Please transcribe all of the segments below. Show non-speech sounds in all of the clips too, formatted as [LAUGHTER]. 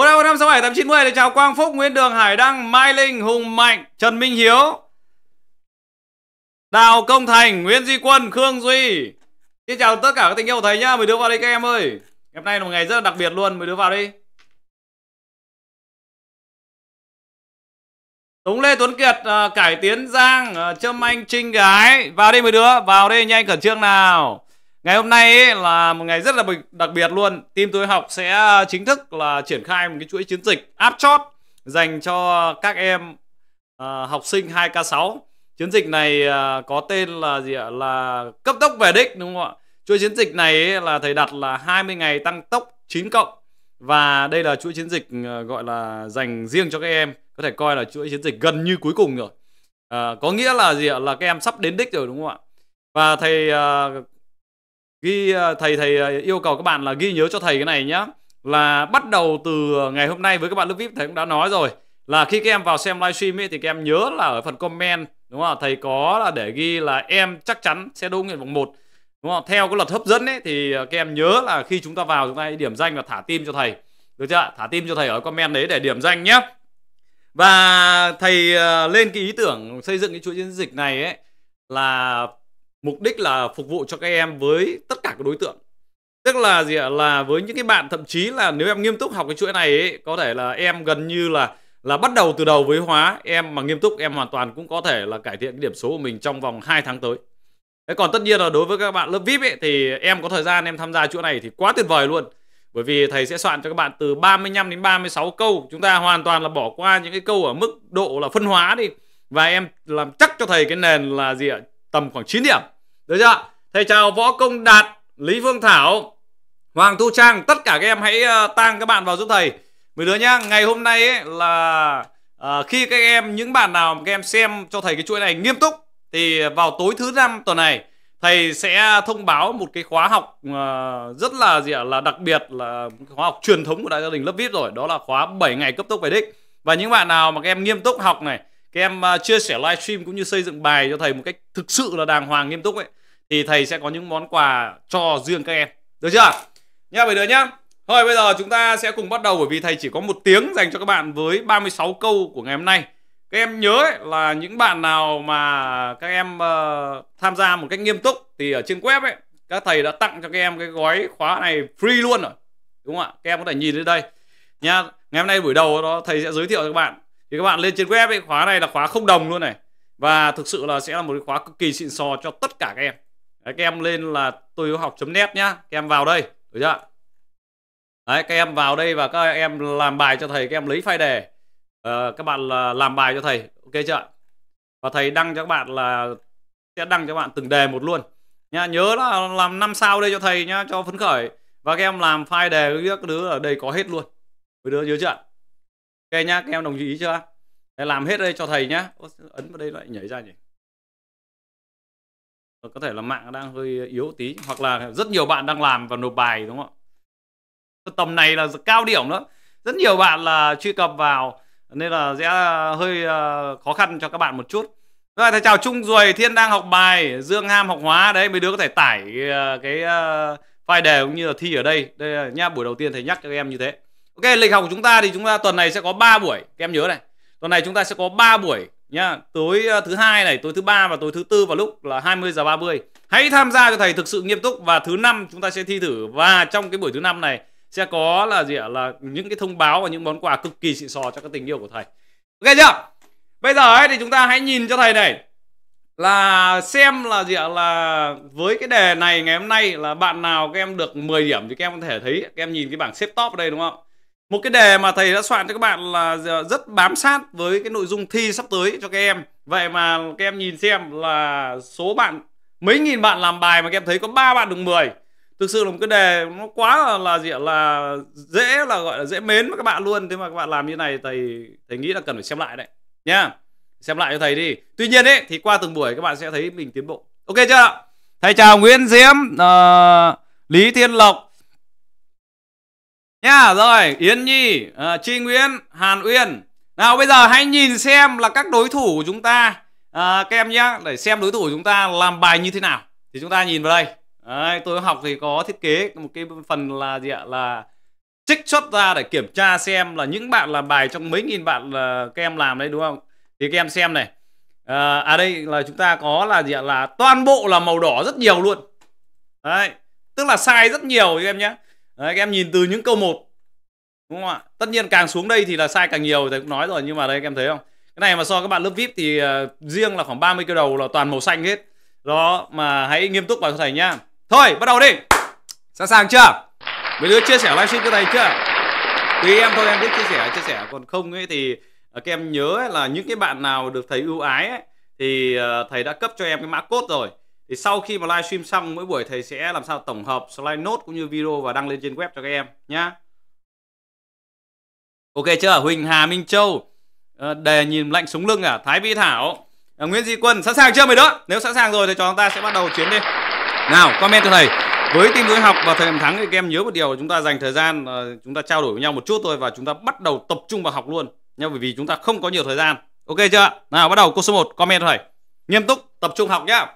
một hai năm sáu bảy tám chín mười để chào Quang Phúc, Nguyễn Đường, Hải Đăng, Mai Linh, Hùng Mạnh, Trần Minh Hiếu, Đào Công Thành, Nguyễn Duy Quân, Khương Duy. Xin chào tất cả các tình yêu thầy nhá, mới đưa vào đây các em ơi. Ngày hôm nay là một ngày rất là đặc biệt luôn, mới đưa vào đi. Tống Lê Tuấn Kiệt, uh, cải tiến Giang, uh, Trâm Anh Trinh Gái, vào đi mới đứa, vào đi nhanh khẩn trương nào. Ngày hôm nay ấy là một ngày rất là đặc biệt luôn. Team tôi học sẽ à, chính thức là triển khai một cái chuỗi chiến dịch áp chót dành cho các em uh, học sinh 2K6. Chiến dịch này uh, có tên là gì ạ? Là cấp tốc về đích đúng không ạ? Chuỗi chiến dịch này ấy là thầy đặt là 20 ngày tăng tốc 9 cộng và đây là chuỗi chiến dịch gọi là dành riêng cho các em, có thể coi là chuỗi chiến dịch gần như cuối cùng rồi. Uh, có nghĩa là gì ạ? Là các em sắp đến đích rồi đúng không ạ? Và thầy uh, ghi à, thầy thầy à, yêu cầu các bạn là ghi nhớ cho thầy cái này nhá là bắt đầu từ à, ngày hôm nay với các bạn lớp vip thầy cũng đã nói rồi là khi các em vào xem livestream ấy thì các em nhớ là ở phần comment đúng không thầy có là để ghi là em chắc chắn sẽ đỗ nguyện vọng một đúng không theo cái luật hấp dẫn ấy thì các em nhớ là khi chúng ta vào chúng ta điểm danh và thả tim cho thầy được chưa thả tim cho thầy ở comment đấy để điểm danh nhé và thầy lên cái ý tưởng xây dựng cái chuỗi chiến dịch này ấy là mục đích là phục vụ cho các em với tất cả các đối tượng tức là gì ạ là với những cái bạn thậm chí là nếu em nghiêm túc học cái chuỗi này ấy, có thể là em gần như là là bắt đầu từ đầu với hóa em mà nghiêm túc em hoàn toàn cũng có thể là cải thiện cái điểm số của mình trong vòng 2 tháng tới Thế còn tất nhiên là đối với các bạn lớp VIP ấy, thì em có thời gian em tham gia chuỗi này thì quá tuyệt vời luôn. Bởi vì thầy sẽ soạn cho các bạn từ 35 đến 36 câu. Chúng ta hoàn toàn là bỏ qua những cái câu ở mức độ là phân hóa đi. Và em làm chắc cho thầy cái nền là gì ạ? tầm khoảng 9 điểm được chưa thầy chào võ công đạt lý phương thảo hoàng thu trang tất cả các em hãy ờ, tăng các bạn vào giúp thầy mười đứa nhá ngày hôm nay ấy là à, khi các em những bạn nào các em xem cho thầy cái chuỗi này nghiêm túc thì vào tối thứ năm tuần này thầy sẽ thông báo một cái khóa học uh, rất là gì ạ là đặc biệt là khóa học truyền thống của đại gia đình lớp vip rồi đó là khóa 7 ngày cấp tốc về đích và những bạn nào mà các em nghiêm túc học này các em à, chia sẻ live stream cũng như xây dựng bài cho thầy một cách thực sự là đàng hoàng nghiêm túc ấy thì thầy sẽ có những món quà cho riêng các em được chưa nha mấy đứa nhá thôi bây giờ chúng ta sẽ cùng bắt đầu bởi vì thầy chỉ có một tiếng dành cho các bạn với 36 câu của ngày hôm nay các em nhớ ấy, là những bạn nào mà các em uh, tham gia một cách nghiêm túc thì ở trên web ấy các thầy đã tặng cho các em cái gói khóa này free luôn rồi đúng không ạ các em có thể nhìn đến đây nha ngày hôm nay buổi đầu đó thầy sẽ giới thiệu cho các bạn thì các bạn lên trên web ấy khóa này là khóa không đồng luôn này và thực sự là sẽ là một cái khóa cực kỳ xịn sò cho tất cả các em đấy, các em lên là tôi học net nhá các em vào đây được chưa đấy các em vào đây và các em làm bài cho thầy các em lấy file đề uh, các bạn là làm bài cho thầy ok chưa và thầy đăng cho các bạn là sẽ đăng cho các bạn từng đề một luôn nhá nhớ là làm năm sao đây cho thầy nhá cho phấn khởi và các em làm file đề các thứ ở đây có hết luôn với đứa nhớ chưa ok nhá các em đồng ý chưa Để làm hết đây cho thầy nhá Ô, ấn vào đây lại nhảy ra nhỉ ờ, có thể là mạng đang hơi yếu tí hoặc là rất nhiều bạn đang làm và nộp bài đúng không ạ tầm này là cao điểm đó rất nhiều bạn là truy cập vào nên là sẽ hơi ờ, khó khăn cho các bạn một chút rồi thầy chào Trung Duồi, Thiên đang học bài, Dương Ham học hóa đấy mấy đứa có thể tải ờ, cái file đề cũng như là thi ở đây. Đây là nhá buổi đầu tiên thầy nhắc cho các em như thế. Ok, lịch học của chúng ta thì chúng ta tuần này sẽ có 3 buổi, các em nhớ này. Tuần này chúng ta sẽ có 3 buổi nhá. Tối ờ, thứ hai này, tối thứ ba và tối thứ tư vào lúc là 20 giờ 30. Hãy tham gia cho thầy thực sự nghiêm túc và thứ năm chúng ta sẽ thi thử và trong cái buổi thứ năm này sẽ có là gì ạ? là những cái thông báo và những món quà cực kỳ xịn sò cho các tình yêu của thầy. Ok chưa? Bây giờ ấy thì chúng ta hãy nhìn cho thầy này là xem là gì ạ là với cái đề này ngày hôm nay là bạn nào các em được 10 điểm thì các em có thể thấy các em nhìn cái bảng xếp top ở đây đúng không? một cái đề mà thầy đã soạn cho các bạn là rất bám sát với cái nội dung thi sắp tới cho các em vậy mà các em nhìn xem là số bạn mấy nghìn bạn làm bài mà các em thấy có ba bạn được 10 thực sự là một cái đề nó quá là, là gì là dễ là gọi là dễ mến với các bạn luôn thế mà các bạn làm như này thầy thầy nghĩ là cần phải xem lại đấy nhá xem lại cho thầy đi tuy nhiên ấy thì qua từng buổi các bạn sẽ thấy mình tiến bộ ok chưa thầy chào nguyễn diễm uh, lý thiên lộc nha rồi yến nhi à, chi nguyễn hàn uyên nào bây giờ hãy nhìn xem là các đối thủ của chúng ta à, các em nhé để xem đối thủ của chúng ta làm bài như thế nào thì chúng ta nhìn vào đây Đấy, tôi học thì có thiết kế một cái phần là gì ạ là trích xuất ra để kiểm tra xem là những bạn làm bài trong mấy nghìn bạn là các em làm đấy đúng không thì các em xem này à, à đây là chúng ta có là gì ạ là toàn bộ là màu đỏ rất nhiều luôn đấy tức là sai rất nhiều các em nhé Đấy, các em nhìn từ những câu một đúng không ạ tất nhiên càng xuống đây thì là sai càng nhiều thầy cũng nói rồi nhưng mà đây các em thấy không cái này mà so với các bạn lớp vip thì uh, riêng là khoảng 30 cây đầu là toàn màu xanh hết đó mà hãy nghiêm túc vào cho thầy nhá thôi bắt đầu đi sẵn sàng chưa mấy đứa chia sẻ livestream cho thầy chưa tùy em thôi em biết chia sẻ chia sẻ còn không ấy thì ờ, các em nhớ là những cái bạn nào được thầy ưu ái ấy, thì uh, thầy đã cấp cho em cái mã cốt rồi thì sau khi mà livestream xong mỗi buổi thầy sẽ làm sao tổng hợp slide note cũng như video và đăng lên trên web cho các em nhá ok chưa huỳnh hà minh châu ờ, đề nhìn lạnh súng lưng à thái Vi thảo ờ, nguyễn di quân sẵn sàng chưa mày đó nếu sẵn sàng rồi thì chúng ta sẽ bắt đầu chuyến đi nào comment cho thầy với team đối học và thầy thắng thì các em nhớ một điều chúng ta dành thời gian ờ, chúng ta trao đổi với nhau một chút thôi và chúng ta bắt đầu tập trung vào học luôn nha bởi vì chúng ta không có nhiều thời gian ok chưa nào bắt đầu câu số 1 comment thầy nghiêm túc tập trung học nhá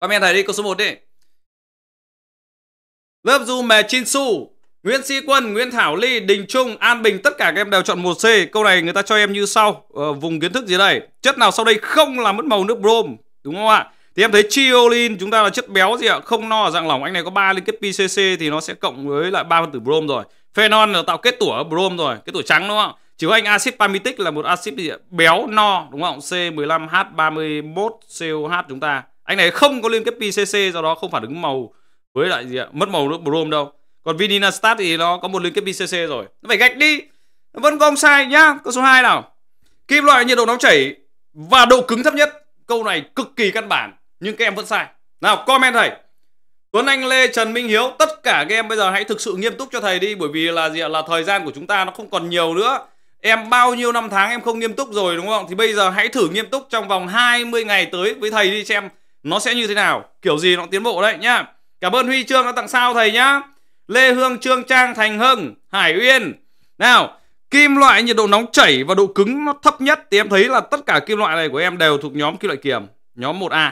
Comment thầy đi câu số 1 đi. Lớp du mè Chin Su, Nguyễn Sĩ Quân, Nguyễn Thảo Ly, Đình Trung, An Bình tất cả các em đều chọn 1C. Câu này người ta cho em như sau, ờ, vùng kiến thức gì đây? Chất nào sau đây không làm mất màu nước brom, đúng không ạ? Thì em thấy triolin chúng ta là chất béo gì ạ? Không no ở dạng lỏng. Anh này có 3 liên kết PCC thì nó sẽ cộng với lại 3 phân tử brom rồi. Phenol là tạo kết tủa brom rồi, kết tủa trắng đúng không? Chỉ có anh axit palmitic là một axit gì ạ? béo no đúng không? C15H31COH chúng ta anh này không có liên kết PCC do đó không phản ứng màu với lại gì ạ mất màu nước brom đâu còn Vininastat thì nó có một liên kết PCC rồi nó phải gạch đi nó vẫn có ông sai nhá câu số 2 nào kim loại nhiệt độ nóng chảy và độ cứng thấp nhất câu này cực kỳ căn bản nhưng các em vẫn sai nào comment thầy Tuấn Anh Lê Trần Minh Hiếu tất cả các em bây giờ hãy thực sự nghiêm túc cho thầy đi bởi vì là gì ạ là thời gian của chúng ta nó không còn nhiều nữa em bao nhiêu năm tháng em không nghiêm túc rồi đúng không thì bây giờ hãy thử nghiêm túc trong vòng 20 ngày tới với thầy đi xem nó sẽ như thế nào kiểu gì nó tiến bộ đấy nhá cảm ơn huy chương đã tặng sao thầy nhá lê hương trương trang thành hưng hải uyên nào kim loại nhiệt độ nóng chảy và độ cứng nó thấp nhất thì em thấy là tất cả kim loại này của em đều thuộc nhóm kim loại kiềm nhóm 1A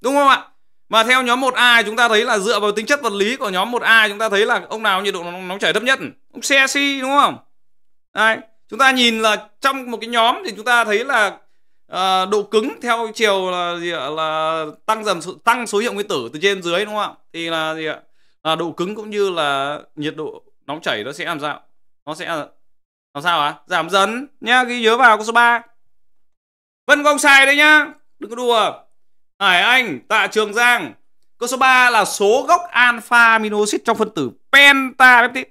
đúng không ạ mà theo nhóm 1A chúng ta thấy là dựa vào tính chất vật lý của nhóm 1A chúng ta thấy là ông nào nhiệt độ nóng, nóng chảy thấp nhất ông CSI đúng không đấy chúng ta nhìn là trong một cái nhóm thì chúng ta thấy là à, độ cứng theo chiều là gì ạ là tăng dần tăng số hiệu nguyên tử từ trên dưới đúng không ạ thì là gì ạ là độ cứng cũng như là nhiệt độ nóng chảy nó sẽ làm sao nó sẽ làm sao ạ à? giảm dần nhá ghi nhớ vào câu số 3 vân không sai đấy nhá đừng có đùa hải anh tạ trường giang câu số 3 là số gốc alpha aminoxit trong phân tử pentapeptide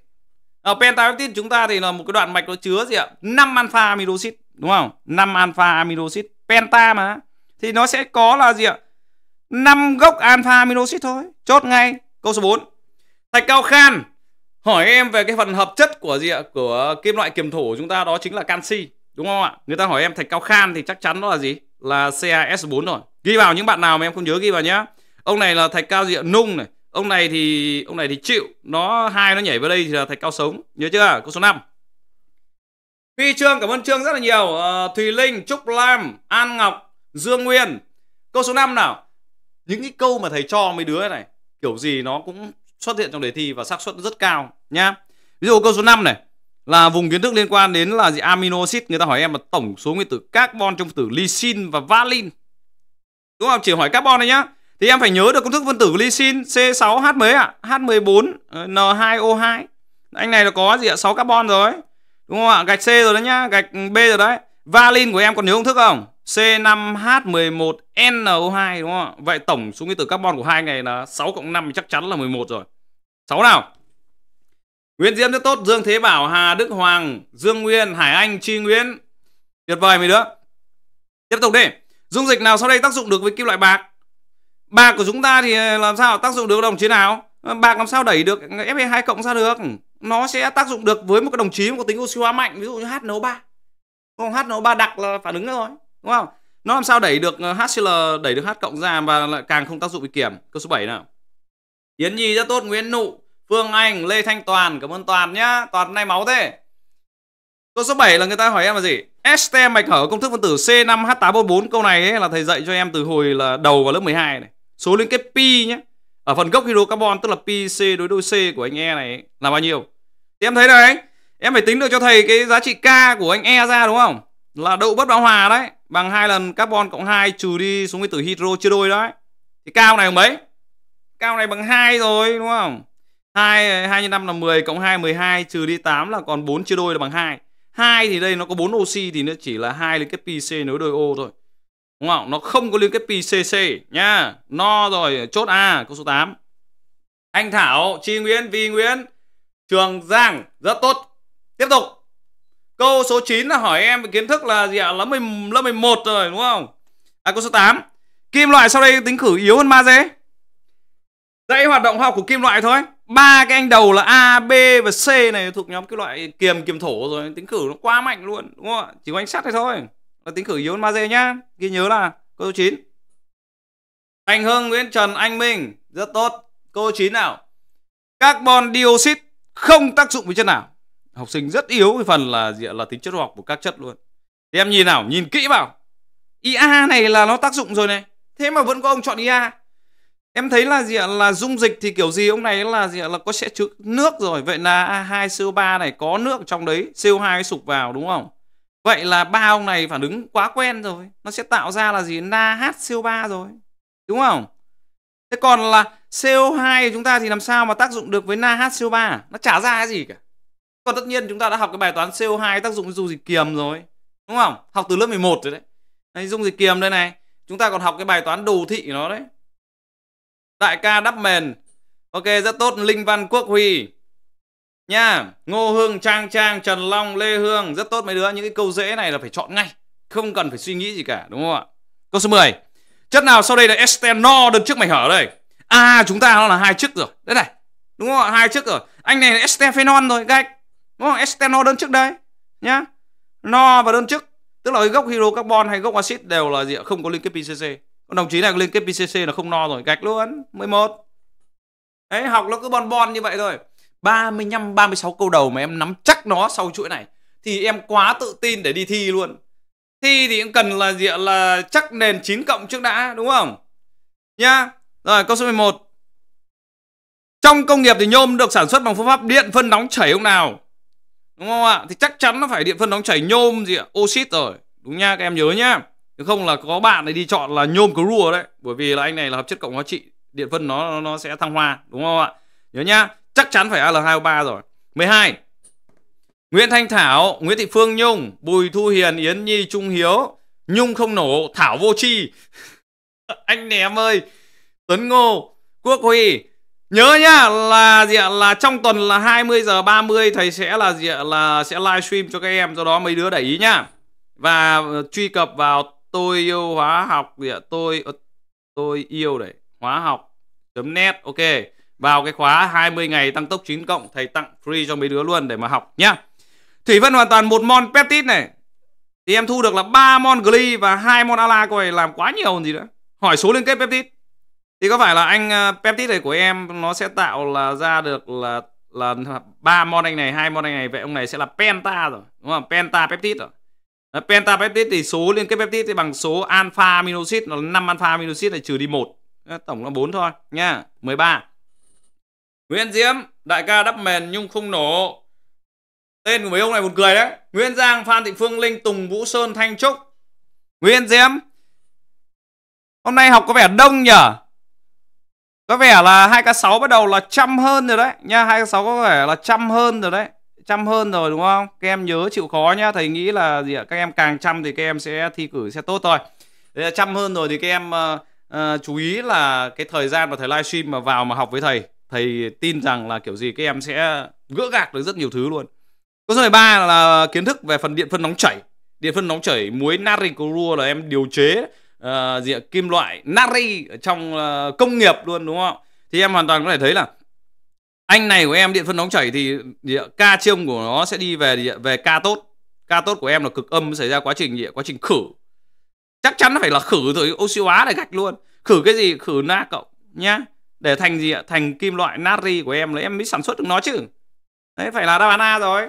à, pentapeptide chúng ta thì là một cái đoạn mạch nó chứa gì ạ 5 alpha aminoxit đúng không 5 alpha aminoxid penta mà thì nó sẽ có là gì ạ 5 gốc alpha aminoxid thôi chốt ngay câu số 4 thạch cao khan hỏi em về cái phần hợp chất của gì ạ của kim loại kiềm thổ của chúng ta đó chính là canxi đúng không ạ người ta hỏi em thạch cao khan thì chắc chắn đó là gì là CaS4 rồi ghi vào những bạn nào mà em không nhớ ghi vào nhá ông này là thạch cao gì ạ nung này ông này thì ông này thì chịu nó hai nó nhảy vào đây thì là thạch cao sống nhớ chưa câu số 5 Huy Trương cảm ơn Trương rất là nhiều à, Thùy Linh, Trúc Lam, An Ngọc, Dương Nguyên Câu số 5 nào Những cái câu mà thầy cho mấy đứa này Kiểu gì nó cũng xuất hiện trong đề thi và xác suất rất cao nhá Ví dụ câu số 5 này là vùng kiến thức liên quan đến là gì amino acid người ta hỏi em là tổng số nguyên tử carbon trong tử lysine và valine đúng không chỉ hỏi carbon thôi nhá thì em phải nhớ được công thức phân tử lysine C6H mấy ạ à? H14N2O2 anh này là có gì ạ à? 6 carbon rồi Đúng không ạ? Gạch C rồi đấy nhá, gạch B rồi đấy. Valin của em còn nhớ công thức không? C5H11NO2 đúng không ạ? Vậy tổng số nguyên tử carbon của hai này là 6 cộng 5 chắc chắn là 11 rồi. 6 nào. Nguyễn Diễm rất tốt, Dương Thế Bảo, Hà Đức Hoàng, Dương Nguyên, Hải Anh, Tri Nguyễn. Tuyệt vời mấy đứa. Tiếp tục đi. Dung dịch nào sau đây tác dụng được với kim loại bạc? Bạc của chúng ta thì ờ, làm sao tác dụng được đồng chí nào? Bạc làm sao đẩy được Fe2 cộng ra được? nó sẽ tác dụng được với một cái đồng chí có tính oxy hóa mạnh ví dụ như HNO3 không HNO3 đặc là phản ứng rồi đúng không nó làm sao đẩy được ờ, HCl đẩy được H cộng ra và lại càng không tác dụng bị kiểm câu số 7 nào Yến Nhi rất tốt Nguyễn Nụ Phương Anh Lê Thanh Toàn cảm ơn Toàn nhá Toàn nay máu thế câu số 7 là người ta hỏi em là gì STM mạch hở công thức phân tử C5H844 câu này ấy là thầy dạy cho em từ hồi là đầu vào lớp 12 này số liên kết pi nhé ở phần gốc hydro carbon tức là PC đối đôi C của anh E này là bao nhiêu thì em thấy đấy em phải tính được cho thầy cái giá trị K của anh E ra đúng không là độ bất bão hòa đấy bằng hai lần carbon cộng 2 trừ đi xuống cái tử hydro chia đôi đấy thì cao này bằng mấy cao này bằng 2 rồi đúng không 2 2 x 5 là 10 cộng 2 12 trừ đi 8 là còn 4 chia đôi là bằng 2 2 thì đây nó có 4 oxy thì nó chỉ là hai liên kết PC nối đôi O thôi Đúng không? Nó không có liên kết PCC nha. No rồi, chốt A câu số 8. Anh Thảo, Chi Nguyễn, Vi Nguyễn, Trường Giang rất tốt. Tiếp tục. Câu số 9 là hỏi em về kiến thức là gì ạ? Lớp 10, lớp 11 rồi đúng không? À câu số 8. Kim loại sau đây tính khử yếu hơn magie. Dãy hoạt động hóa học của kim loại thôi. Ba cái anh đầu là A, B và C này thuộc nhóm cái loại kiềm kiềm thổ rồi, tính khử nó quá mạnh luôn, đúng không ạ? Chỉ có anh sắt thôi là tính khử ion magie nhá ghi nhớ là câu số 9 anh Hưng Nguyễn Trần Anh Minh rất tốt câu 9 nào carbon dioxide không tác dụng với chất nào học sinh rất yếu cái phần là gì là tính chất học của các chất luôn thì em nhìn nào nhìn kỹ vào IA này là nó tác dụng rồi này thế mà vẫn có ông chọn IA em thấy là gì là dung dịch thì kiểu gì ông này là gì là có sẽ chứa nước rồi vậy là A2CO3 này có nước trong đấy CO2 sụp vào đúng không Vậy là ba ông này phản ứng quá quen rồi, nó sẽ tạo ra là gì? nahco hát 3 rồi. Đúng không? Thế còn là CO2 chúng ta thì làm sao mà tác dụng được với NaHCO3? Nó trả ra cái gì cả. Còn tất nhiên chúng ta đã học cái bài toán CO2 tác dụng với dung dịch kiềm rồi. Đúng không? Học từ lớp 11 rồi đấy. Đây, dung dịch kiềm đây này. Chúng ta còn học cái bài toán đồ thị nó đấy. Đại ca đắp mền. Ok, rất tốt. Linh Văn Quốc Huy nha Ngô Hương, Trang Trang, Trần Long, Lê Hương Rất tốt mấy đứa, những cái câu dễ này là phải chọn ngay Không cần phải suy nghĩ gì cả, đúng không ạ Câu số 10 Chất nào sau đây là estenol đơn trước mày hở đây À chúng ta nó là hai chức rồi Đấy này, đúng không ạ, hai chức rồi Anh này là estephenol rồi, gạch Đúng không, estenol đơn chức đây Nhá, no và đơn chức Tức là cái gốc hydrocarbon hay gốc axit đều là gì ạ, không có liên kết PCC Còn đồng chí này liên kết PCC là không no rồi, gạch luôn 11 Đấy, học nó cứ bon bon như vậy thôi 35 36 câu đầu mà em nắm chắc nó sau chuỗi này thì em quá tự tin để đi thi luôn. Thi thì cũng cần là gì là chắc nền 9 cộng trước đã đúng không? Nhá. Rồi câu số 11. Trong công nghiệp thì nhôm được sản xuất bằng phương pháp điện phân nóng chảy không nào? Đúng không ạ? Thì chắc chắn nó phải điện phân nóng chảy nhôm gì ạ? Oxit rồi. Đúng nha các em nhớ nhá. Nếu không là có bạn này đi chọn là nhôm clorua đấy, bởi vì là anh này là hợp chất cộng hóa trị, điện phân nó nó sẽ thăng hoa đúng không ạ? Nhớ nhá chắc chắn phải AL203 o 3 rồi. 12. Nguyễn Thanh Thảo, Nguyễn Thị Phương Nhung, Bùi Thu Hiền, Yến Nhi, Trung Hiếu, Nhung không nổ, Thảo vô chi [LAUGHS] Anh nè em ơi. Tuấn Ngô, Quốc Huy, Nhớ nhá là gì ạ? Là trong tuần là 20 giờ 30 thầy sẽ là gì ạ? Là sẽ livestream cho các em do đó mấy đứa để ý nhá. Và ờ, truy cập vào tôi yêu hóa học gì ạ? Tôi ờ, tôi yêu đấy, hóa học.net ok vào cái khóa 20 ngày tăng tốc 9 cộng thầy tặng free cho mấy đứa luôn để mà học nhá. Thủy Vân hoàn toàn một mon peptide này. Thì em thu được là 3 mon gly và hai mon ala cô ấy làm quá nhiều gì nữa. Hỏi số liên kết peptide. Thì có phải là anh ờ, peptide này của em nó sẽ tạo là ra được là là ba mon anh này, hai mon anh này vậy ông này sẽ là penta rồi, đúng không? Penta peptide rồi. Penta peptide thì số liên kết peptide thì bằng số alpha aminoxid nó 5 alpha aminoxid này trừ đi một tổng là 4 thôi nha, 13. Nguyễn Diễm, đại ca đắp mền nhưng không nổ. Tên của mấy ông này buồn cười đấy. Nguyễn Giang, Phan Thị Phương, Linh, Tùng, Vũ Sơn, Thanh Trúc. Nguyễn Diễm. Hôm nay học có vẻ đông nhỉ? Có vẻ là 2K6 bắt đầu là trăm hơn rồi đấy. Nha, 2K6 có vẻ là trăm hơn rồi đấy. Trăm hơn rồi đúng không? Các em nhớ chịu khó nhá. Thầy nghĩ là gì ạ? Các em càng trăm thì các em sẽ thi cử sẽ tốt thôi. Đấy là trăm hơn rồi thì các em uh, uh, chú ý là cái thời gian mà thầy livestream mà vào mà học với thầy thầy tin rằng là kiểu gì các em sẽ gỡ gạc được rất nhiều thứ luôn câu số 13 là kiến thức về phần điện phân nóng chảy điện phân nóng chảy muối nari clorua là em điều chế uh, gì ạ? kim loại nari trong uh, công nghiệp luôn đúng không thì em hoàn toàn có thể thấy là anh này của em điện phân nóng chảy thì, thì ca chiêm của nó sẽ đi về thì, về ca tốt ca tốt của em là cực âm xảy ra quá trình gì quá trình khử chắc chắn phải là khử rồi oxy hóa để gạch luôn khử cái gì khử na cộng nhá để thành gì ạ thành kim loại natri của em là em mới sản xuất được nó chứ đấy phải là đáp án a rồi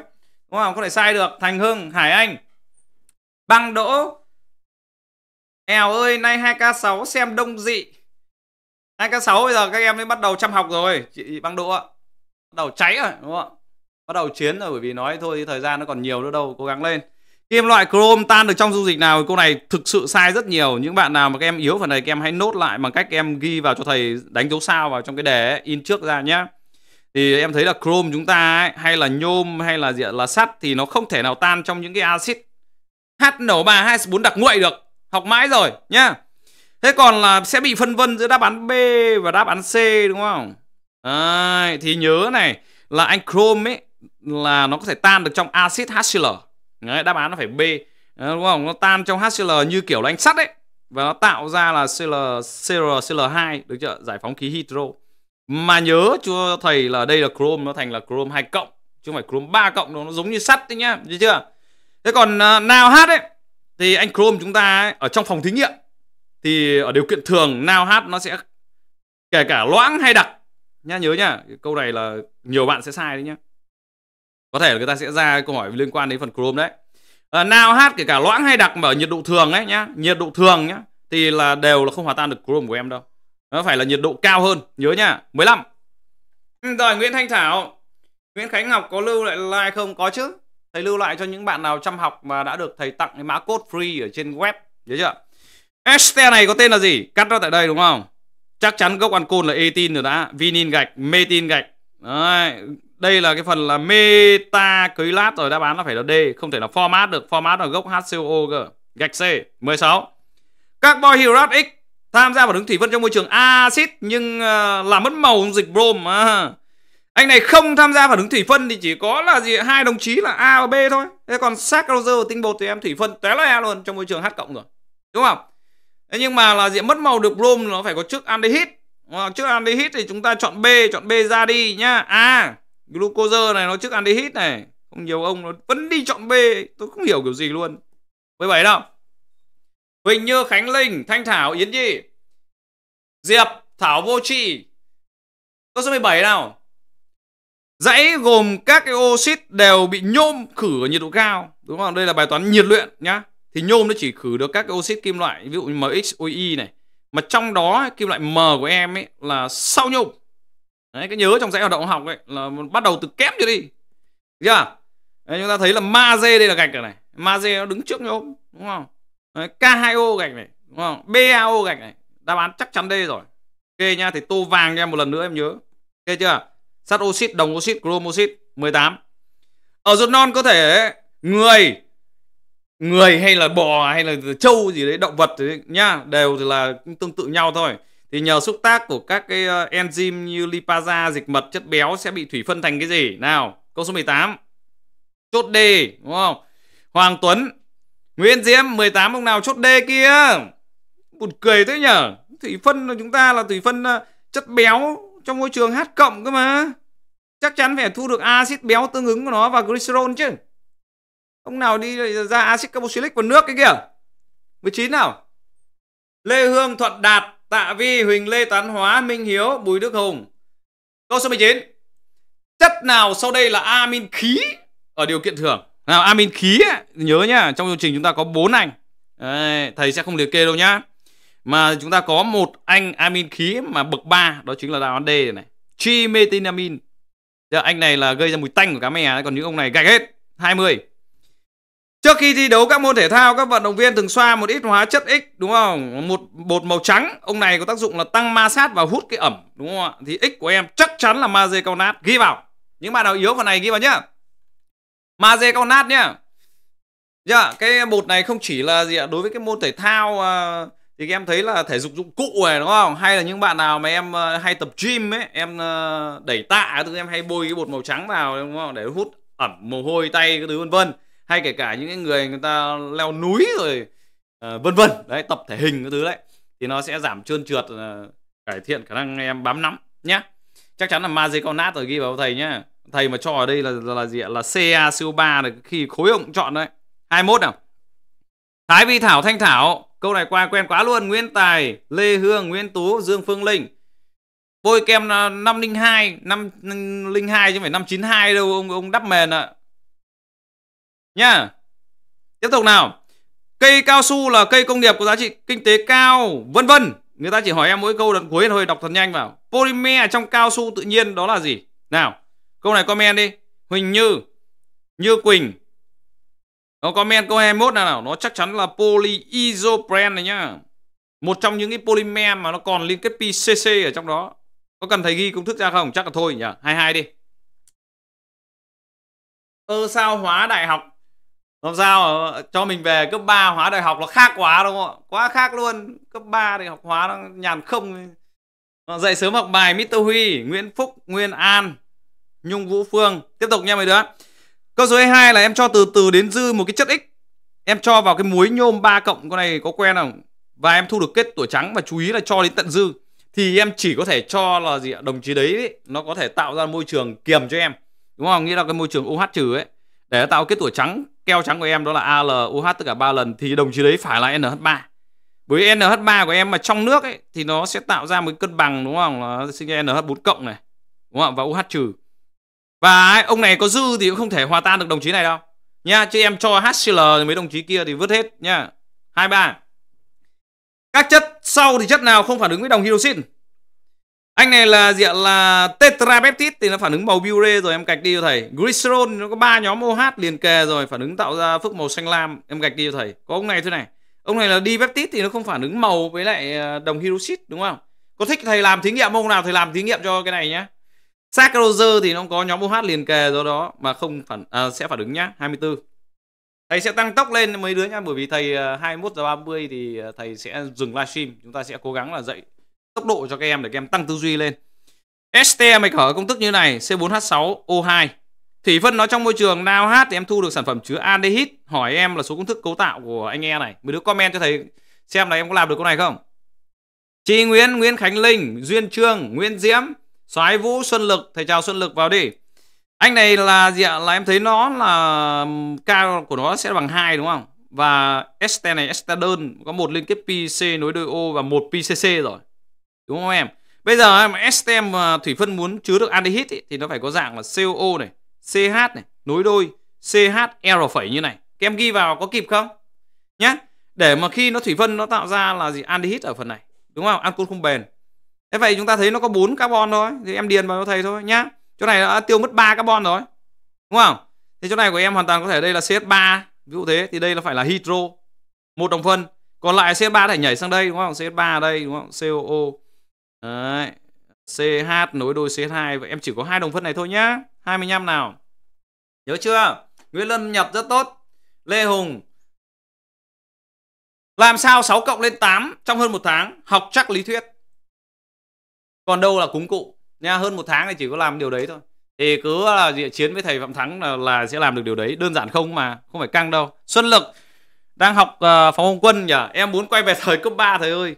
đúng không có thể sai được thành hưng hải anh băng đỗ Eo ơi, nay 2K6 xem đông dị. 2K6 bây giờ các em mới bắt đầu chăm học rồi, chị Băng Đỗ ạ. Bắt đầu cháy rồi, đúng không ạ? Bắt đầu chiến rồi bởi vì nói thôi thời gian nó còn nhiều nữa đâu, cố gắng lên. Kim loại chrome tan được trong dung dịch nào câu này thực sự sai rất nhiều. Những bạn nào mà các em yếu phần này các em hãy nốt lại bằng cách em ghi vào cho thầy đánh dấu sao vào trong cái đề ấy, in trước ra nhé. Thì em thấy là chrome chúng ta ấy, hay là nhôm hay là gì là sắt thì nó không thể nào tan trong những cái axit hno 3 H24 đặc nguội được. Học mãi rồi nhá. Thế còn là sẽ bị phân vân giữa đáp án B và đáp án C đúng không? À, thì nhớ này là anh chrome ấy là nó có thể tan được trong axit HCl Đấy, đáp án nó phải B đúng không nó tan trong HCl như kiểu là anh sắt ấy và nó tạo ra là CL, CR, CL2 được chưa giải phóng khí hydro mà nhớ cho thầy là đây là chrome nó thành là chrome 2 cộng chứ không phải chrome 3 cộng đâu nó giống như sắt đấy nhá được chưa thế còn uh, à, nào hát ấy thì anh chrome chúng ta ấy, ở trong phòng thí nghiệm thì ở điều kiện thường nào hát nó sẽ kể cả loãng hay đặc nhá nhớ nhá câu này là nhiều bạn sẽ sai đấy nhá có thể là người ta sẽ ra câu hỏi liên quan đến phần chrome đấy à, nào hát kể cả loãng hay đặc mà ở nhiệt độ thường ấy nhá nhiệt độ thường nhá thì là đều là không hòa tan được chrome của em đâu nó phải là nhiệt độ cao hơn nhớ nhá 15 ừ, rồi Nguyễn Thanh Thảo Nguyễn Khánh Ngọc có lưu lại like không có chứ thầy lưu lại cho những bạn nào chăm học mà đã được thầy tặng cái mã code free ở trên web nhớ chưa Este này có tên là gì cắt ra tại đây đúng không chắc chắn gốc ancol là etin rồi đã vinin gạch metin gạch Đấy đây là cái phần là meta lát rồi đáp án là phải là D không thể là format được format là gốc HCO cơ gạch C 16 carbohydrate X tham gia vào đứng thủy phân trong môi trường axit nhưng ờ, làm mất màu dung dịch brom à. anh này không tham gia vào đứng thủy phân thì chỉ có là gì hai đồng chí là A và B thôi thế còn saccharose và tinh bột thì em thủy phân té là luôn trong môi trường H cộng rồi đúng không thế nhưng mà là diện mất màu được brom nó phải có trước aldehyde trước ờ, aldehyde thì chúng ta chọn B chọn B ra đi nhá A à, glucose này nó trước aldehyde này không nhiều ông nó vẫn đi chọn b tôi không hiểu kiểu gì luôn 17 đâu huỳnh như khánh linh thanh thảo yến nhi diệp thảo vô trị. câu số 17 nào dãy gồm các cái oxit đều bị nhôm khử ở nhiệt độ cao đúng không đây là bài toán nhiệt luyện nhá thì nhôm nó chỉ khử được các cái oxit kim loại ví dụ như MX, OI này mà trong đó kim loại M của em ấy là sau nhôm đấy cái nhớ trong dãy hoạt động học ấy là bắt đầu từ kém cho đi chưa đấy, chúng ta thấy là ma dê đây là gạch này ma dê nó đứng trước nhóm đúng không k2o gạch này đúng không bao gạch này đáp án chắc chắn đây rồi ok nha thì tô vàng cho em một lần nữa em nhớ ok chưa sắt oxit đồng oxit chrome oxit 18 ở ruột non có thể người người hay là bò hay là trâu gì đấy động vật đấy nhá đều thì là tương tự nhau thôi thì nhờ xúc tác của các cái ờ, enzyme như lipasa dịch mật chất béo sẽ bị thủy phân thành cái gì nào câu số 18 chốt D đúng không Hoàng Tuấn Nguyễn Diễm 18 ông nào chốt D kia buồn cười thế nhở thủy phân của chúng ta là thủy phân ờ, chất béo trong môi trường H cộng cơ mà chắc chắn phải thu được axit béo tương ứng của nó và glycerol chứ ông nào đi ra axit carboxylic vào nước cái kìa 19 nào Lê Hương Thuận Đạt Tạ Vi, Huỳnh Lê Tán Hóa, Minh Hiếu, Bùi Đức Hùng. Câu số 19. Chất nào sau đây là amin khí ở điều kiện thường? Nào amin khí ấy, nhớ nhá, trong chương trình chúng ta có 4 anh. Đấy, thầy sẽ không liệt kê đâu nhá. Mà chúng ta có một anh amin khí mà bậc 3, đó chính là đáp án D này. trimetinamin. Dạ, anh này là gây ra mùi tanh của cá mè, còn những ông này gạch hết. 20. Trước khi thi đấu các môn thể thao, các vận động viên thường xoa một ít hóa chất X đúng không? Một bột màu trắng, ông này có tác dụng là tăng ma sát và hút cái ẩm đúng không ạ? Thì X của em chắc chắn là magie cao nát. Ghi vào. Những bạn nào yếu phần này ghi vào nhá. Magie cao nát nhá. Nhá, dạ, yeah, cái bột này không chỉ là gì ạ, đối với cái môn thể thao uh, thì em thấy là thể dục dụng cụ này đúng không? Hay là những bạn nào mà em uh, hay tập gym ấy, em uh, đẩy tạ thì em hay bôi cái bột màu trắng vào đúng không? Để hút ẩm mồ hôi tay cái thứ vân vân hay kể cả những người người ta leo núi rồi ờ, vân vân đấy tập thể hình cái thứ đấy thì nó sẽ giảm trơn trượt ờ, cải thiện khả năng em bám nắm nhé chắc chắn là magiconat rồi ghi vào thầy nhá thầy mà cho ở đây là là, gì ạ là ca co 3 được khi khối ông chọn đấy 21 nào thái vi thảo thanh thảo câu này qua quen quá luôn nguyễn tài lê hương nguyễn tú dương phương linh bôi kem là 502 502 chứ không phải 592 đâu ông ông đắp mền ạ à. Nha. Tiếp tục nào. Cây cao su là cây công nghiệp có giá trị kinh tế cao, vân vân. Người ta chỉ hỏi em mỗi câu lần cuối thôi, đọc thật nhanh vào. Polymer trong cao su tự nhiên đó là gì? Nào, câu này comment đi. Huỳnh Như, Như Quỳnh. Nó comment câu 21 nào nào, nó chắc chắn là polyisoprene này nhá. Một trong những cái polymer mà nó còn liên kết PCC ở trong đó. Có cần thầy ghi công thức ra không? Chắc là thôi nhỉ. 22 đi. Ơ sao hóa đại học làm sao cho mình về cấp 3 hóa đại học là khác quá đúng không ạ quá khác luôn cấp 3 thì học hóa nó nhàn không dậy sớm học bài Mr. Huy Nguyễn Phúc Nguyên An Nhung Vũ Phương tiếp tục nha mấy đứa câu số 2 là em cho từ từ đến dư một cái chất x em cho vào cái muối nhôm 3 cộng con này có quen không và em thu được kết tuổi trắng và chú ý là cho đến tận dư thì em chỉ có thể cho là gì ạ đồng chí đấy ý, nó có thể tạo ra môi trường kiềm cho em đúng không nghĩa là cái môi trường OH trừ ấy để tạo kết tuổi trắng keo trắng của em đó là ALUH tất cả ba lần thì đồng chí đấy phải là NH3 với NH3 của em mà trong nước ấy thì nó sẽ tạo ra một cân bằng đúng không nó sinh ra NH4 cộng này đúng không và UH trừ và ông này có dư thì cũng không thể hòa tan được đồng chí này đâu nha chứ em cho HCl mấy đồng chí kia thì vứt hết nha 23 các chất sau thì chất nào không phản ứng với đồng hydroxit anh này là diện là tetrapeptide thì nó phản ứng màu bure rồi em gạch đi cho thầy glycerol nó có ba nhóm OH liền kề rồi phản ứng tạo ra phức màu xanh lam em gạch đi cho thầy có ông này thế này ông này là dipeptide thì nó không phản ứng màu với lại ờ, đồng hydroxit đúng không có thích thầy làm thí nghiệm không nào thầy làm thí nghiệm cho cái này nhé saccharose thì nó có nhóm OH liền kề do đó mà không phản à, sẽ phản ứng nhá 24 thầy sẽ tăng tốc lên mấy đứa nhá bởi vì thầy 21 ờ, giờ 30 thì thầy sẽ dừng livestream chúng ta sẽ cố gắng là dạy tốc độ cho các em để các em tăng tư duy lên ST mày ở công thức như này C4H6O2 Thủy phân nó trong môi trường nào hát thì em thu được sản phẩm chứa aldehyde Hỏi em là số công thức cấu tạo của anh E này Mấy đứa comment cho thầy xem là em có làm được câu này không Chị Nguyễn, Nguyễn Khánh Linh, Duyên Trương, Nguyễn Diễm Soái Vũ, Xuân Lực Thầy chào Xuân Lực vào đi Anh này là gì ạ? Là em thấy nó là cao của nó sẽ bằng 2 đúng không? Và ST này, ST đơn Có một liên kết PC nối đôi O và một PCC rồi đúng không em bây giờ mà STM ờ, thủy phân muốn chứa được aldehyde ấy, thì nó phải có dạng là COO này CH này nối đôi CHR phẩy như này các em ghi vào có kịp không nhá để mà khi nó thủy phân nó tạo ra là gì aldehyde ở phần này đúng không ancol không bền thế vậy chúng ta thấy nó có 4 carbon thôi thì em điền vào cho thầy thôi nhá chỗ này đã tiêu mất 3 carbon rồi đúng không thì chỗ này của em hoàn toàn có thể đây là CH3 ví dụ thế thì đây là phải là hydro một đồng phân còn lại CH3 thể nhảy sang đây đúng không CH3 ở đây đúng không COO Đấy. CH nối đôi CH2 Vậy em chỉ có hai đồng phân này thôi nhá 25 nào Nhớ chưa Nguyễn Lâm nhập rất tốt Lê Hùng Làm sao 6 cộng lên 8 Trong hơn một tháng Học chắc lý thuyết Còn đâu là cúng cụ nha Hơn một tháng thì chỉ có làm điều đấy thôi Thì cứ là địa chiến với thầy Phạm Thắng là, là sẽ làm được điều đấy Đơn giản không mà Không phải căng đâu Xuân Lực Đang học uh, phòng hồng quân nhỉ Em muốn quay về thời cấp 3 thầy ơi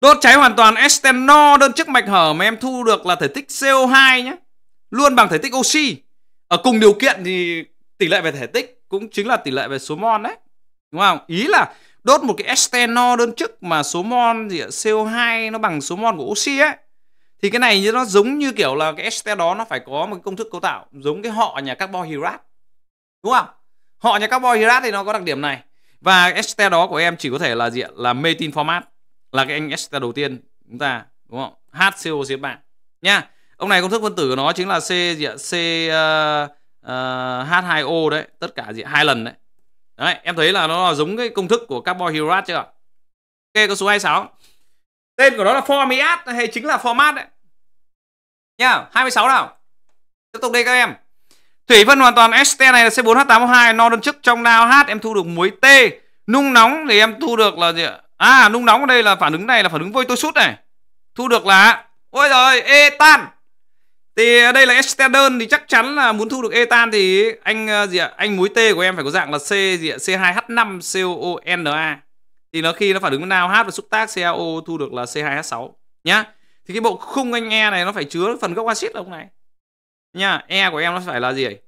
Đốt cháy hoàn toàn esteno đơn chức mạch hở mà em thu được là thể tích CO2 nhé. Luôn bằng thể tích oxy. Ở cùng điều kiện thì tỷ lệ về thể tích cũng chính là tỷ lệ về số mol đấy. Đúng không? Ý là đốt một cái esteno đơn chức mà số mol gì CO2 nó bằng số mol của oxy ấy. Thì cái này nó giống như kiểu là cái esteno đó nó phải có một công thức cấu tạo giống cái họ nhà carbohydrate. Đúng không? Họ nhà carbohydrate thì nó có đặc điểm này. Và esteno đó của em chỉ có thể là gì ạ? Là metin format là cái anh ST đầu tiên chúng ta đúng không? HCOC3 nha. Ông này công thức phân tử của nó chính là C gì ạ? C uh, ờ, uh, ờ, H2O đấy, tất cả gì hai lần đấy. Đấy, em thấy là nó là giống cái công thức của carbohydrate chưa Ok, có số 26. Tên của nó là format hay chính là format đấy. Nha, 26 nào. Tiếp tục đây các em. Thủy phân hoàn toàn ST này là C4H8O2 no đơn chức trong NaOH em thu được muối T. Nung nóng thì em thu được là gì ạ? À nung nóng ở đây là phản ứng này là phản ứng vôi tôi sút này Thu được là Ôi rồi etan Thì ờ, đây là estedon thì chắc chắn là muốn thu được etan thì anh ờ, gì ạ Anh muối T của em phải có dạng là C gì ạ C2H5COONA Thì nó khi nó phản ứng với nào H và xúc tác CaO thu được là C2H6 Nhá Thì cái bộ khung anh E này nó phải chứa phần gốc axit là không này Nhá E của em nó phải là gì ấy?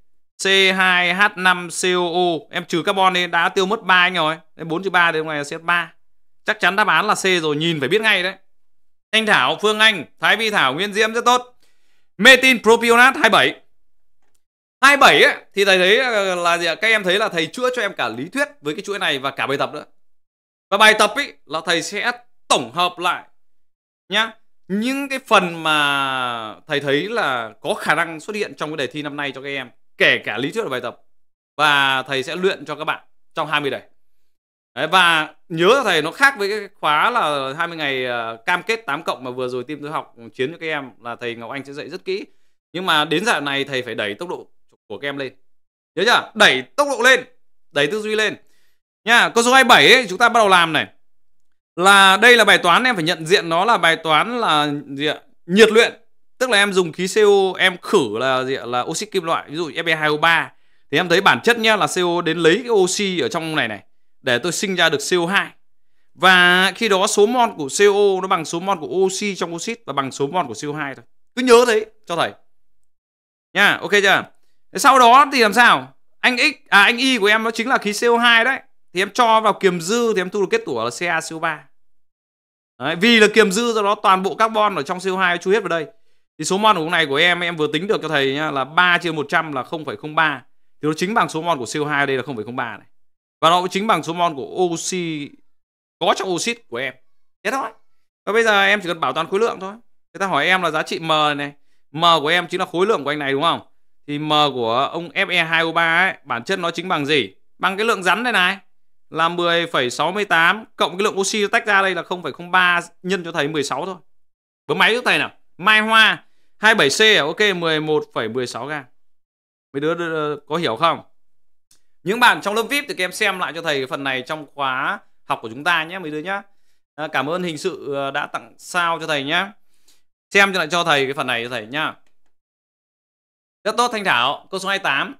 C2H5COO Em trừ carbon đi đã tiêu mất ba anh rồi 4 trừ 3 thì ngoài là CH3 chắc chắn đáp án là C rồi nhìn phải biết ngay đấy Thanh Thảo, Phương Anh, Thái Vi Thảo, Nguyên Diễm rất tốt Metin Propionat 27 27 ấy, thì thầy thấy ờ, là gì ạ? Các em thấy là thầy chữa cho em cả lý thuyết với cái chuỗi này và cả bài tập nữa. Và bài tập ấy là thầy sẽ tổng hợp lại nhá những cái phần mà thầy thấy là có khả năng xuất hiện trong cái đề thi năm nay cho các em kể cả lý thuyết và bài tập và thầy sẽ luyện cho các bạn trong 20 đề Đấy, và nhớ thầy nó khác với cái khóa là 20 ngày uh, cam kết 8 cộng mà vừa rồi team tôi học chiến cho các em là thầy Ngọc Anh sẽ dạy rất kỹ. Nhưng mà đến dạng này thầy phải đẩy tốc độ của các em lên. Nhớ chưa? Đẩy tốc độ lên, đẩy tư duy lên. Nha, câu số 27 ấy, chúng ta bắt đầu làm này. Là đây là bài toán em phải nhận diện nó là bài toán là gì ạ? Nhiệt luyện. Tức là em dùng khí CO em khử là gì ạ? là oxit kim loại, ví dụ Fe2O3 thì em thấy bản chất nhá là CO đến lấy cái oxy ở trong này này để tôi sinh ra được CO2. Và khi đó số mol của CO nó bằng số mol của oxy trong oxit và bằng số mol của CO2 thôi. Cứ nhớ thế cho thầy. Nha, ok chưa? Sau đó thì làm sao? Anh X à anh Y của em nó chính là khí CO2 đấy. Thì em cho vào kiềm dư thì em thu được kết tủa là CaCO3. Đấy, vì là kiềm dư do đó toàn bộ carbon ở trong CO2 chui hết vào đây. Thì số mol của này của em em vừa tính được cho thầy nhá, là 3 chia 100 là 0,03. Thì nó chính bằng số mol của CO2 đây là 0,03 này và nó cũng chính bằng số mol của oxy có trong oxit của em thế thôi và bây giờ em chỉ cần bảo toàn khối lượng thôi người ta hỏi em là giá trị m này m của em chính là khối lượng của anh này đúng không thì m của ông Fe2O3 ấy bản chất nó chính bằng gì bằng cái lượng rắn này này là 10,68 cộng cái lượng oxy tách ra đây là 0,03 nhân cho thầy 16 thôi bấm máy giúp thầy nào mai hoa 27C à? ok 11,16 gram mấy đứa có hiểu không những bạn trong lớp vip thì các em xem lại cho thầy phần này trong khóa học của chúng ta nhé mấy đứa nhá à, cảm ơn hình sự à, đã tặng sao cho thầy nhé. xem cho lại cho thầy cái phần này cho thầy nhá rất tốt thanh thảo câu số 28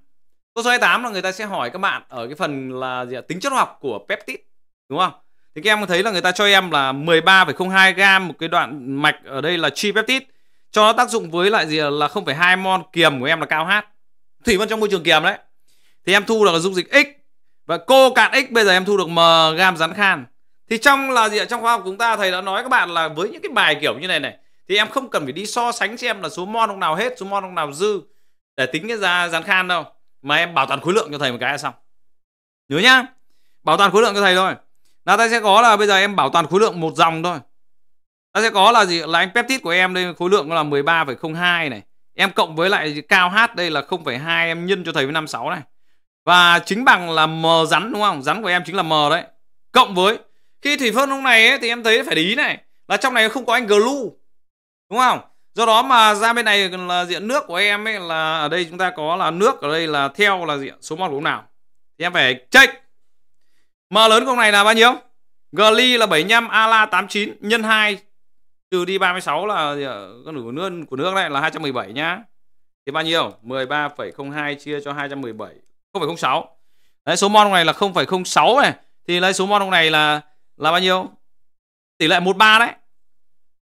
câu số 28 là người ta sẽ hỏi các bạn ở cái phần là gì ạ? tính chất học của peptide đúng không thì các em thấy là người ta cho em là 13,02 gam một cái đoạn mạch ở đây là chi peptide cho nó tác dụng với lại gì là 0,2 mol kiềm của em là cao hát thủy phân trong môi trường kiềm đấy thì em thu được dung dịch x và cô cạn x bây giờ em thu được m gam rắn khan thì trong là gì ạ trong khoa học chúng ta thầy đã nói các bạn là với những cái bài kiểu như này này thì em không cần phải đi so sánh xem là số mol ông nào hết số mol ông nào dư để tính cái giá rắn khan đâu mà em bảo toàn khối lượng cho thầy một cái là xong nhớ nhá bảo toàn khối lượng cho thầy thôi là ta sẽ có là bây giờ em bảo toàn khối lượng một dòng thôi ta sẽ có là gì là anh peptide của em đây khối lượng là 13,02 này em cộng với lại cao h đây là 0,2 em nhân cho thầy với 56 này và chính bằng là m rắn đúng không rắn của em chính là m đấy cộng với khi thủy phân lúc này ấy, thì em thấy phải để ý này là trong này không có anh glue đúng không do đó mà ra bên này là diện nước của em ấy là ở đây chúng ta có là nước ở đây là theo là diện số mol của ông nào thì em phải check m lớn của ông này là bao nhiêu gly là 75 ala 89 nhân 2 trừ đi 36 là con đủ nước của nước này là 217 nhá thì bao nhiêu 13,02 chia cho 217 0,06 đấy số mon này là 0,06 này thì lấy số mon này là là bao nhiêu tỷ lệ 13 đấy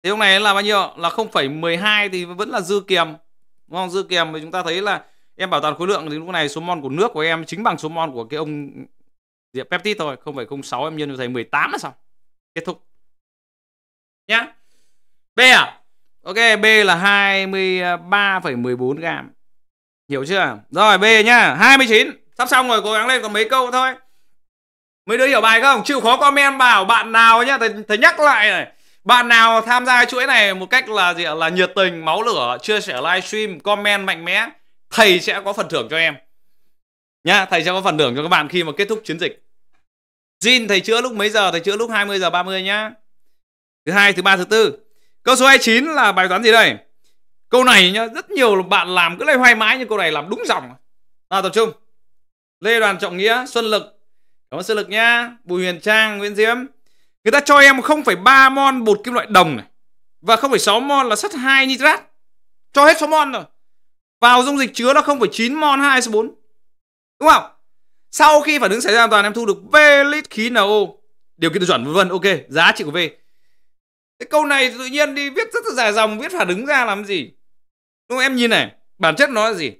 thì ông này là bao nhiêu là 0,12 thì vẫn là dư kiềm đúng không dư kiềm thì chúng ta thấy là em bảo toàn khối lượng thì lúc này số mon của nước của em chính bằng số mon của cái ông diệp peptide thôi 0,06 em nhân cho thầy 18 là xong kết thúc nhá B à Ok B là 23,14 gram Hiểu chưa? Rồi B nhá, 29. Sắp xong rồi, cố gắng lên còn mấy câu thôi. Mấy đứa hiểu bài không? Chịu khó comment bảo bạn nào nhá, thầy, thầy nhắc lại này. Bạn nào tham gia chuỗi này một cách là gì là nhiệt tình, máu lửa, chia sẻ livestream, comment mạnh mẽ, thầy sẽ có phần thưởng cho em. Nhá, thầy sẽ có phần thưởng cho các bạn khi mà kết thúc chiến dịch. Jin thầy chữa lúc mấy giờ? Thầy chữa lúc 20 giờ 30 nhá. Thứ hai, thứ ba, thứ tư. Câu số 29 là bài toán gì đây? câu này nhá rất nhiều bạn làm cứ lấy hoay mãi nhưng câu này làm đúng dòng nào tập trung lê đoàn trọng nghĩa xuân lực cảm ơn xuân lực nhá bùi huyền trang nguyễn diễm người ta cho em 0,3 mon bột kim loại đồng này và 0,6 mon là sắt 2 nitrat cho hết 6 mon rồi vào dung dịch chứa là 0,9 mon 2 số 4 đúng không sau khi phản ứng xảy ra hoàn toàn em thu được V lít khí NO điều kiện tiêu chuẩn vân vân ok giá trị của V cái câu này tự nhiên đi viết rất là dài dòng viết phản ứng ra làm gì đúng không em nhìn này bản chất nó là gì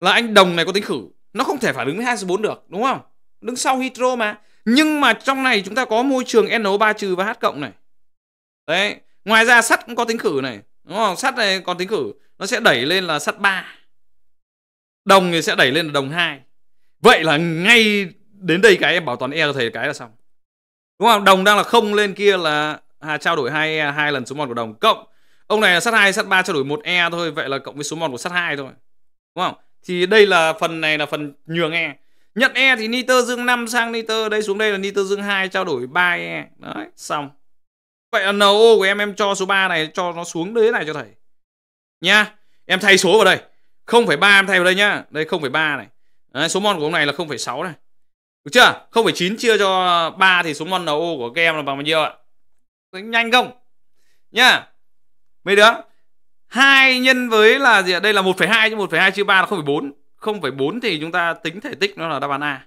là anh đồng này có tính khử nó không thể phản ứng với hai s bốn được đúng không đứng sau hydro mà nhưng mà trong này chúng ta có môi trường NO3 trừ và H cộng này đấy ngoài ra sắt cũng có tính khử này đúng không sắt này còn tính khử nó sẽ đẩy lên là sắt 3 đồng thì sẽ đẩy lên là đồng 2 vậy là ngay đến đây cái em bảo toàn e cho thầy cái là xong đúng không đồng đang là không lên kia là à, trao đổi hai à, hai lần số 1 của đồng cộng ông này là sắt 2 sắt 3 trao đổi một e thôi vậy là cộng với số mòn của sắt 2 thôi đúng không thì đây là phần này là phần nhường e nhận e thì nitơ dương 5 sang nitơ đây xuống đây là nitơ dương 2 trao đổi 3 e đấy xong vậy là no của em em cho số 3 này cho nó xuống đấy này cho thầy nha em thay số vào đây 0,3 em thay vào đây nhá đây 0,3 này đấy, số mol của ông này là 0,6 này được chưa 0,9 chia cho 3 thì số mol NO của các em là bằng bao nhiêu ạ nhanh không nha mấy đứa 2 nhân với là gì ạ? Đây là 1,2 chứ 1,2 chia 3 là 0,4. 0,4 thì chúng ta tính thể tích nó là đáp án A.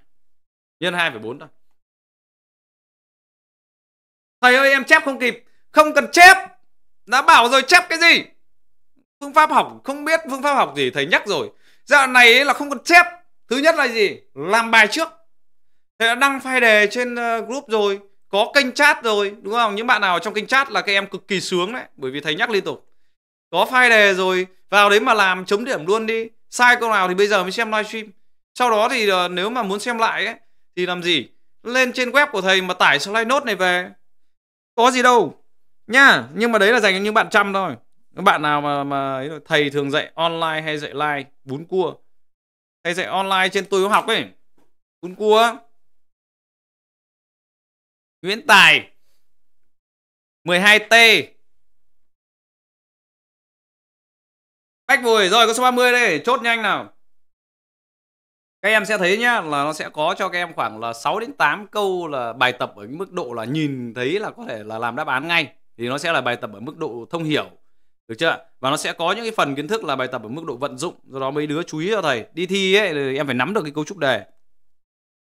Nhân 2,4 thôi. Thầy ơi em chép không kịp. Không cần chép. Đã bảo rồi chép cái gì? Phương pháp học không biết phương pháp học gì thầy nhắc rồi. giờ này là không cần chép. Thứ nhất là gì? Làm bài trước. Thầy đã đăng file đề trên ờ, group rồi có kênh chat rồi đúng không những bạn nào trong kênh chat là các em cực kỳ sướng đấy bởi vì thầy nhắc liên tục có file đề rồi vào đấy mà làm chấm điểm luôn đi sai câu nào thì bây giờ mới xem livestream sau đó thì uh, nếu mà muốn xem lại ấy, thì làm gì lên trên web của thầy mà tải slide note này về có gì đâu nha nhưng mà đấy là dành cho những bạn chăm thôi các bạn nào mà mà thầy thường dạy online hay dạy live bún cua thầy dạy online trên tôi học ấy bún cua Nguyễn Tài 12T Bách Vùi rồi có số 30 đây Chốt nhanh nào Các em sẽ thấy nhá là nó sẽ có cho các em khoảng là 6 đến 8 câu là bài tập ở mức độ là nhìn thấy là có thể là làm đáp án ngay Thì nó sẽ là bài tập ở mức độ thông hiểu được chưa? Và nó sẽ có những cái phần kiến thức là bài tập ở mức độ vận dụng Do đó mấy đứa chú ý cho thầy Đi thi ấy, em phải nắm được cái cấu trúc đề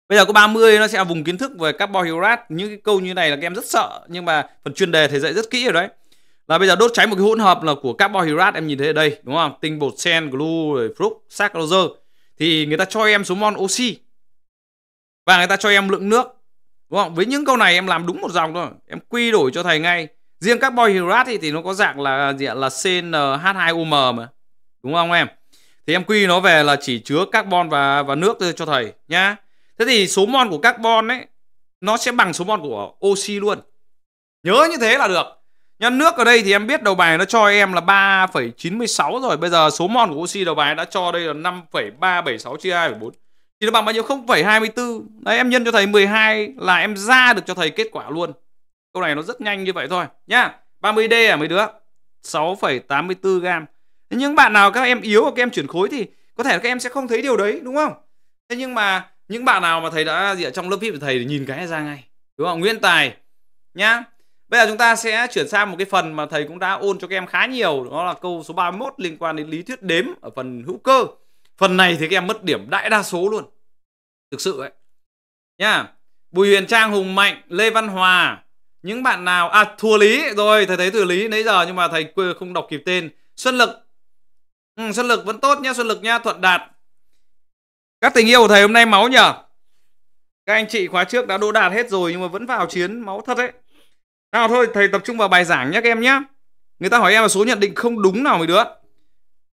Bây giờ có 30 nó sẽ là vùng kiến thức về carbohydrate. Những cái câu như này là các em rất sợ nhưng mà phần chuyên đề thầy dạy rất kỹ rồi đấy. và bây giờ đốt cháy một cái hỗn hợp là của carbohydrate em nhìn thấy ở đây đúng không? Tinh bột sen, glu, rồi saccharose thì người ta cho em số mon oxy và người ta cho em lượng nước đúng không? Với những câu này em làm đúng một dòng thôi, em quy đổi cho thầy ngay. Riêng carbohydrate thì, thì nó có dạng là gì là CnH2OM mà. Đúng không em? Thì em quy nó về là chỉ chứa carbon và và nước cho thầy nhá thế thì số mol của carbon ấy nó sẽ bằng số mol của oxy luôn nhớ như thế là được nhân nước ở đây thì em biết đầu bài nó cho em là 3,96 rồi bây giờ số mol của oxy đầu bài đã cho đây là 5,376 chia 2,4 thì nó bằng bao nhiêu 0,24 đấy em nhân cho thầy 12 là em ra được cho thầy kết quả luôn câu này nó rất nhanh như vậy thôi nhá 30D à mấy đứa 6,84 gam nhưng bạn nào các em yếu hoặc các em chuyển khối thì có thể các em sẽ không thấy điều đấy đúng không thế nhưng mà những bạn nào mà thầy đã gì ở trong lớp vip của thầy nhìn cái ra ngay đúng không nguyên tài nhá bây giờ chúng ta sẽ chuyển sang một cái phần mà thầy cũng đã ôn cho các em khá nhiều đó là câu số 31 liên quan đến lý thuyết đếm ở phần hữu cơ phần này thì các em mất điểm đại đa số luôn thực sự ấy nhá bùi huyền trang hùng mạnh lê văn hòa những bạn nào à thùa lý rồi thầy thấy thùa lý nãy giờ nhưng mà thầy không đọc kịp tên xuân lực ừ, xuân lực vẫn tốt nhá xuân lực nhá thuận đạt các tình yêu của thầy hôm nay máu nhở Các anh chị khóa trước đã đỗ đạt hết rồi Nhưng mà vẫn vào chiến máu thật đấy Nào thôi thầy tập trung vào bài giảng nhé các em nhé Người ta hỏi em là số nhận định không đúng nào mấy đứa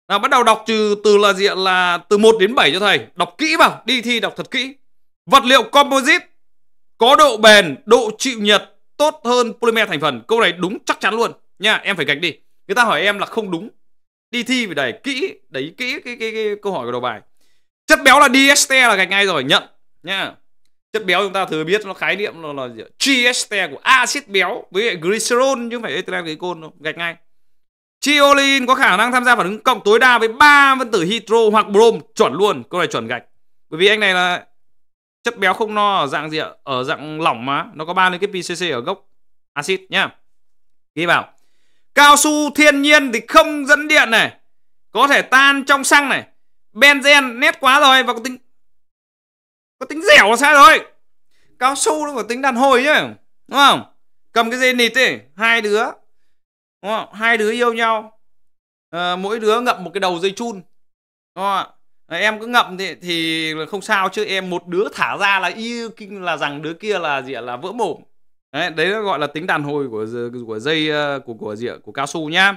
Nào bắt đầu đọc từ từ là diện là từ 1 đến 7 cho thầy Đọc kỹ vào, đi thi đọc thật kỹ Vật liệu composite có độ bền, độ chịu nhiệt tốt hơn polymer thành phần. Câu này đúng chắc chắn luôn nha, em phải gạch đi. Người ta hỏi em là không đúng. Đi thi phải đẩy kỹ, đẩy kỹ cái, cái, cái, cái câu hỏi của đầu bài chất béo là DST là gạch ngay rồi nhận nhá chất béo chúng ta thừa biết nó khái niệm nó là GST của axit béo với glycerol chứ không phải ethylene glycol gạch ngay Chiolin có khả năng tham gia phản ứng cộng tối đa với ba phân tử hydro hoặc brom chuẩn luôn câu này chuẩn gạch bởi vì anh này là chất béo không no ở dạng gì ạ ở dạng lỏng mà nó có ba liên kết PCC ở gốc axit nhá ghi vào cao su thiên nhiên thì không dẫn điện này có thể tan trong xăng này benzen nét quá rồi và có tính có tính dẻo là sai rồi cao su nó có tính đàn hồi nhá đúng không cầm cái dây nịt ấy hai đứa đúng không? hai đứa yêu nhau à, mỗi đứa ngậm một cái đầu dây chun đúng không? À, em cứ ngậm thì thì không sao chứ em một đứa thả ra là y kinh là rằng đứa kia là gì là vỡ mồm đấy, đấy là gọi là tính đàn hồi của của dây ờ, của của diện của cao su nhá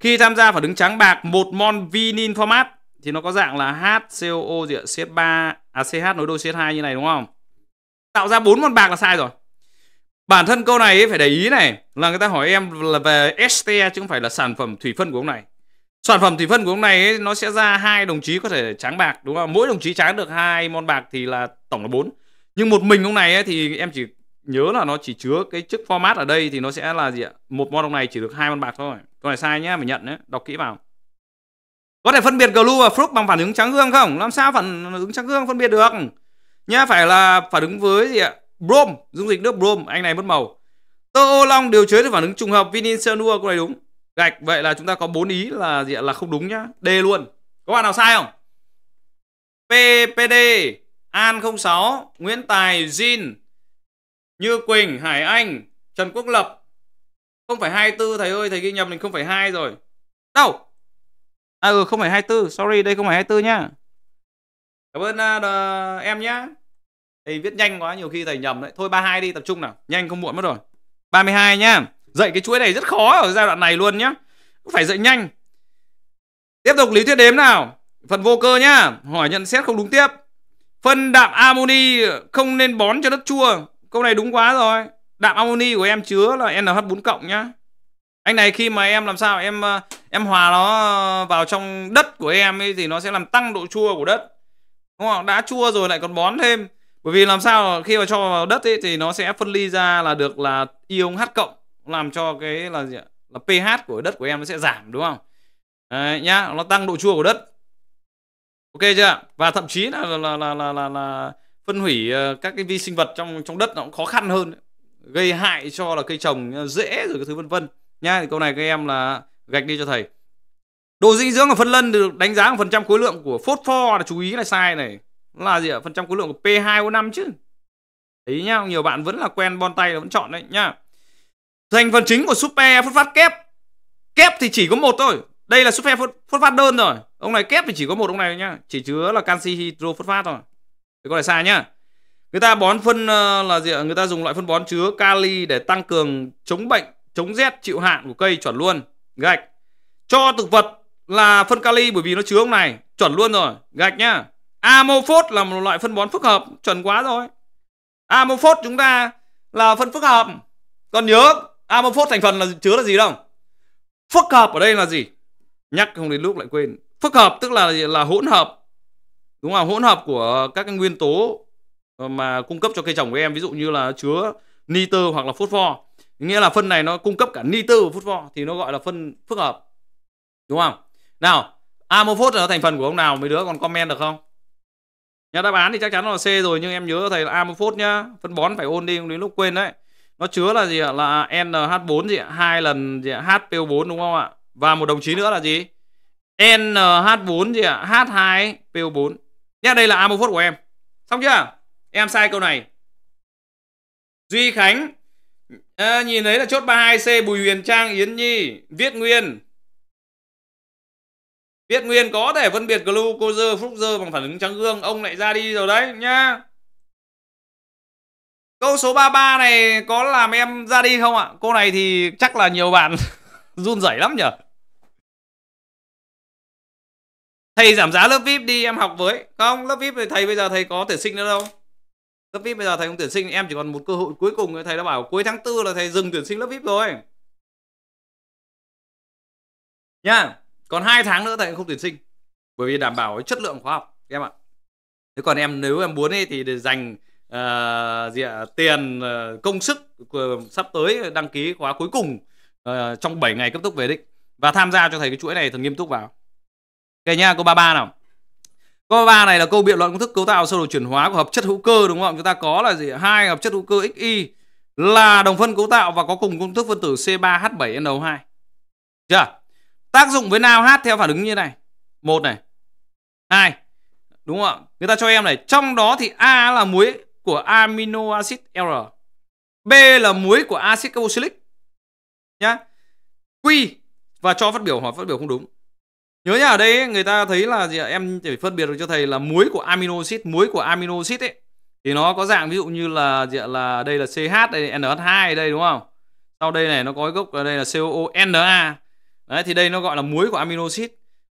khi tham gia phải đứng trắng bạc một mon vinin format thì nó có dạng là HCOO gì ạ? CH3 à CH nối đôi CH2 như này đúng không? Tạo ra bốn con bạc là sai rồi. Bản thân câu này phải để ý này là người ta hỏi em là về este chứ không phải là sản phẩm thủy phân của ông này. Sản phẩm thủy phân của ông này ấy, nó sẽ ra hai đồng chí có thể tráng bạc đúng không? Mỗi đồng chí tráng được hai mon bạc thì là tổng là bốn. Nhưng một mình ông này ấy, thì em chỉ nhớ là nó chỉ chứa cái chức format ở đây thì nó sẽ là gì ạ? Một mon ông này chỉ được hai mon bạc thôi. Câu này sai nhá, mình nhận đấy, đọc kỹ vào có thể phân biệt glue và fruit bằng phản ứng trắng gương không làm sao phản ứng trắng gương phân biệt được nhá phải là phản ứng với gì ạ brom dung dịch nước brom anh này mất màu tơ ô long điều chế được phản ứng trùng hợp vinin cyanua có này đúng gạch vậy là chúng ta có bốn ý là gì ạ là không đúng nhá d luôn có bạn nào sai không ppd an 06 nguyễn tài jin như quỳnh hải anh trần quốc lập không phải 24 thầy ơi thầy ghi nhầm mình không phải hai rồi đâu À ừ không phải 24, sorry đây không phải 24 nhá. Cảm ơn uh, em nhá. Thầy viết nhanh quá nhiều khi thầy nhầm đấy. Thôi 32 đi tập trung nào, nhanh không muộn mất rồi. 32 nhá. Dạy cái chuỗi này rất khó ở giai đoạn này luôn nhá. Phải dạy nhanh. Tiếp tục lý thuyết đếm nào. Phần vô cơ nhá. Hỏi nhận xét không đúng tiếp. Phân đạm amoni không nên bón cho đất chua. Câu này đúng quá rồi. Đạm amoni của em chứa là NH4 cộng nhá anh này khi mà em làm sao em ờ, em hòa nó vào trong đất của em ấy thì nó sẽ làm tăng độ chua của đất đúng không đã chua rồi lại còn bón thêm bởi vì làm sao khi mà cho vào đất ấy thì nó sẽ phân ly ra là được là ion H cộng làm cho cái là gì ạ là pH của đất của em nó sẽ giảm đúng không Đấy, nhá nó tăng độ chua của đất ok chưa và thậm chí là là là là là, là, là phân hủy ờ, các cái vi sinh vật trong trong đất nó cũng khó khăn hơn gây hại cho là cây trồng ờ, dễ rồi cái thứ vân vân nhá thì câu này các em là gạch đi cho thầy Đồ dinh dưỡng ở phân lân được đánh giá phần trăm khối lượng của phốt pho là chú ý là sai này là gì ạ phần trăm khối lượng của p 2 o 5 chứ Thấy nhá nhiều bạn vẫn là quen bon tay là vẫn chọn đấy nhá thành phần chính của super phốt phát kép kép thì chỉ có một thôi đây là super phốt phát đơn rồi ông này kép thì chỉ có một ông này thôi nhá chỉ chứa là canxi hydro phốt phát thôi thì con này sai nhá người ta bón phân ờ, là gì ạ người ta dùng loại phân bón chứa kali để tăng cường chống bệnh chống rét chịu hạn của cây chuẩn luôn gạch cho thực vật là phân kali bởi vì nó chứa ông này chuẩn luôn rồi gạch nhá amophot là một loại phân bón phức hợp chuẩn quá rồi amophot chúng ta là phân phức hợp còn nhớ amophot thành phần là chứa là gì không phức hợp ở đây là gì nhắc không đến lúc lại quên phức hợp tức là là hỗn hợp đúng không hỗn hợp của các cái nguyên tố mà cung cấp cho cây trồng của em ví dụ như là chứa nitơ hoặc là phốt pho nghĩa là phân này nó cung cấp cả nitơ và phốt thì nó gọi là phân phức hợp đúng không nào amophos là thành phần của ông nào mấy đứa còn comment được không nhà đáp án thì chắc chắn là c rồi nhưng em nhớ thầy là amophos nhá phân bón phải ôn đi đến lúc quên đấy nó chứa là gì ạ là nh4 gì ạ hai lần gì ạ hpo4 đúng không ạ và một đồng chí nữa là gì nh4 gì ạ h2po4 nhá đây là amophos của em xong chưa em sai câu này duy khánh à, nhìn thấy là chốt 32C Bùi Huyền Trang Yến Nhi Viết Nguyên Viết Nguyên có thể phân biệt glucose phúc dơ bằng phản ứng trắng gương Ông lại ra đi rồi đấy nhá Câu số 33 này có làm em ra đi không ạ? Cô này thì chắc là nhiều bạn [LAUGHS] run rẩy lắm nhở Thầy giảm giá lớp VIP đi em học với Không lớp VIP thì thầy bây giờ thầy có thể sinh nữa đâu lớp vip bây giờ thầy không tuyển sinh em chỉ còn một cơ hội cuối cùng thầy đã bảo cuối tháng tư là thầy dừng tuyển sinh lớp vip rồi nha còn hai tháng nữa thầy không tuyển sinh bởi vì đảm bảo chất lượng khóa học em ạ thế còn em nếu em muốn ấy, thì để dành uh, gì ạ, tiền uh, công sức uh, sắp tới đăng ký khóa cuối cùng uh, trong 7 ngày cấp tốc về đích và tham gia cho thầy cái chuỗi này thật nghiêm túc vào ok nha cô ba ba nào Câu 3 này là câu biện luận công thức cấu tạo sơ đồ chuyển hóa của hợp chất hữu cơ đúng không? Chúng ta có là gì? Hai hợp chất hữu cơ XY là đồng phân cấu tạo và có cùng công thức phân tử C3H7NO2. Chưa? Tác dụng với nào theo phản ứng như này. Một này. Hai. Đúng không ạ? Người ta cho em này, trong đó thì A là muối của amino acid R. B là muối của axit carboxylic. Nhá. Q và cho phát biểu hoặc phát biểu không đúng nhớ nhá ở đây ấy, người ta thấy là gì ạ? em chỉ phân biệt được cho thầy là muối của amino acid muối của amino acid ấy thì nó có dạng ví dụ như là gì ạ? là đây là CH đây là NH2 đây đúng không sau đây này nó có gốc ở đây là COONa đấy thì đây nó gọi là muối của amino acid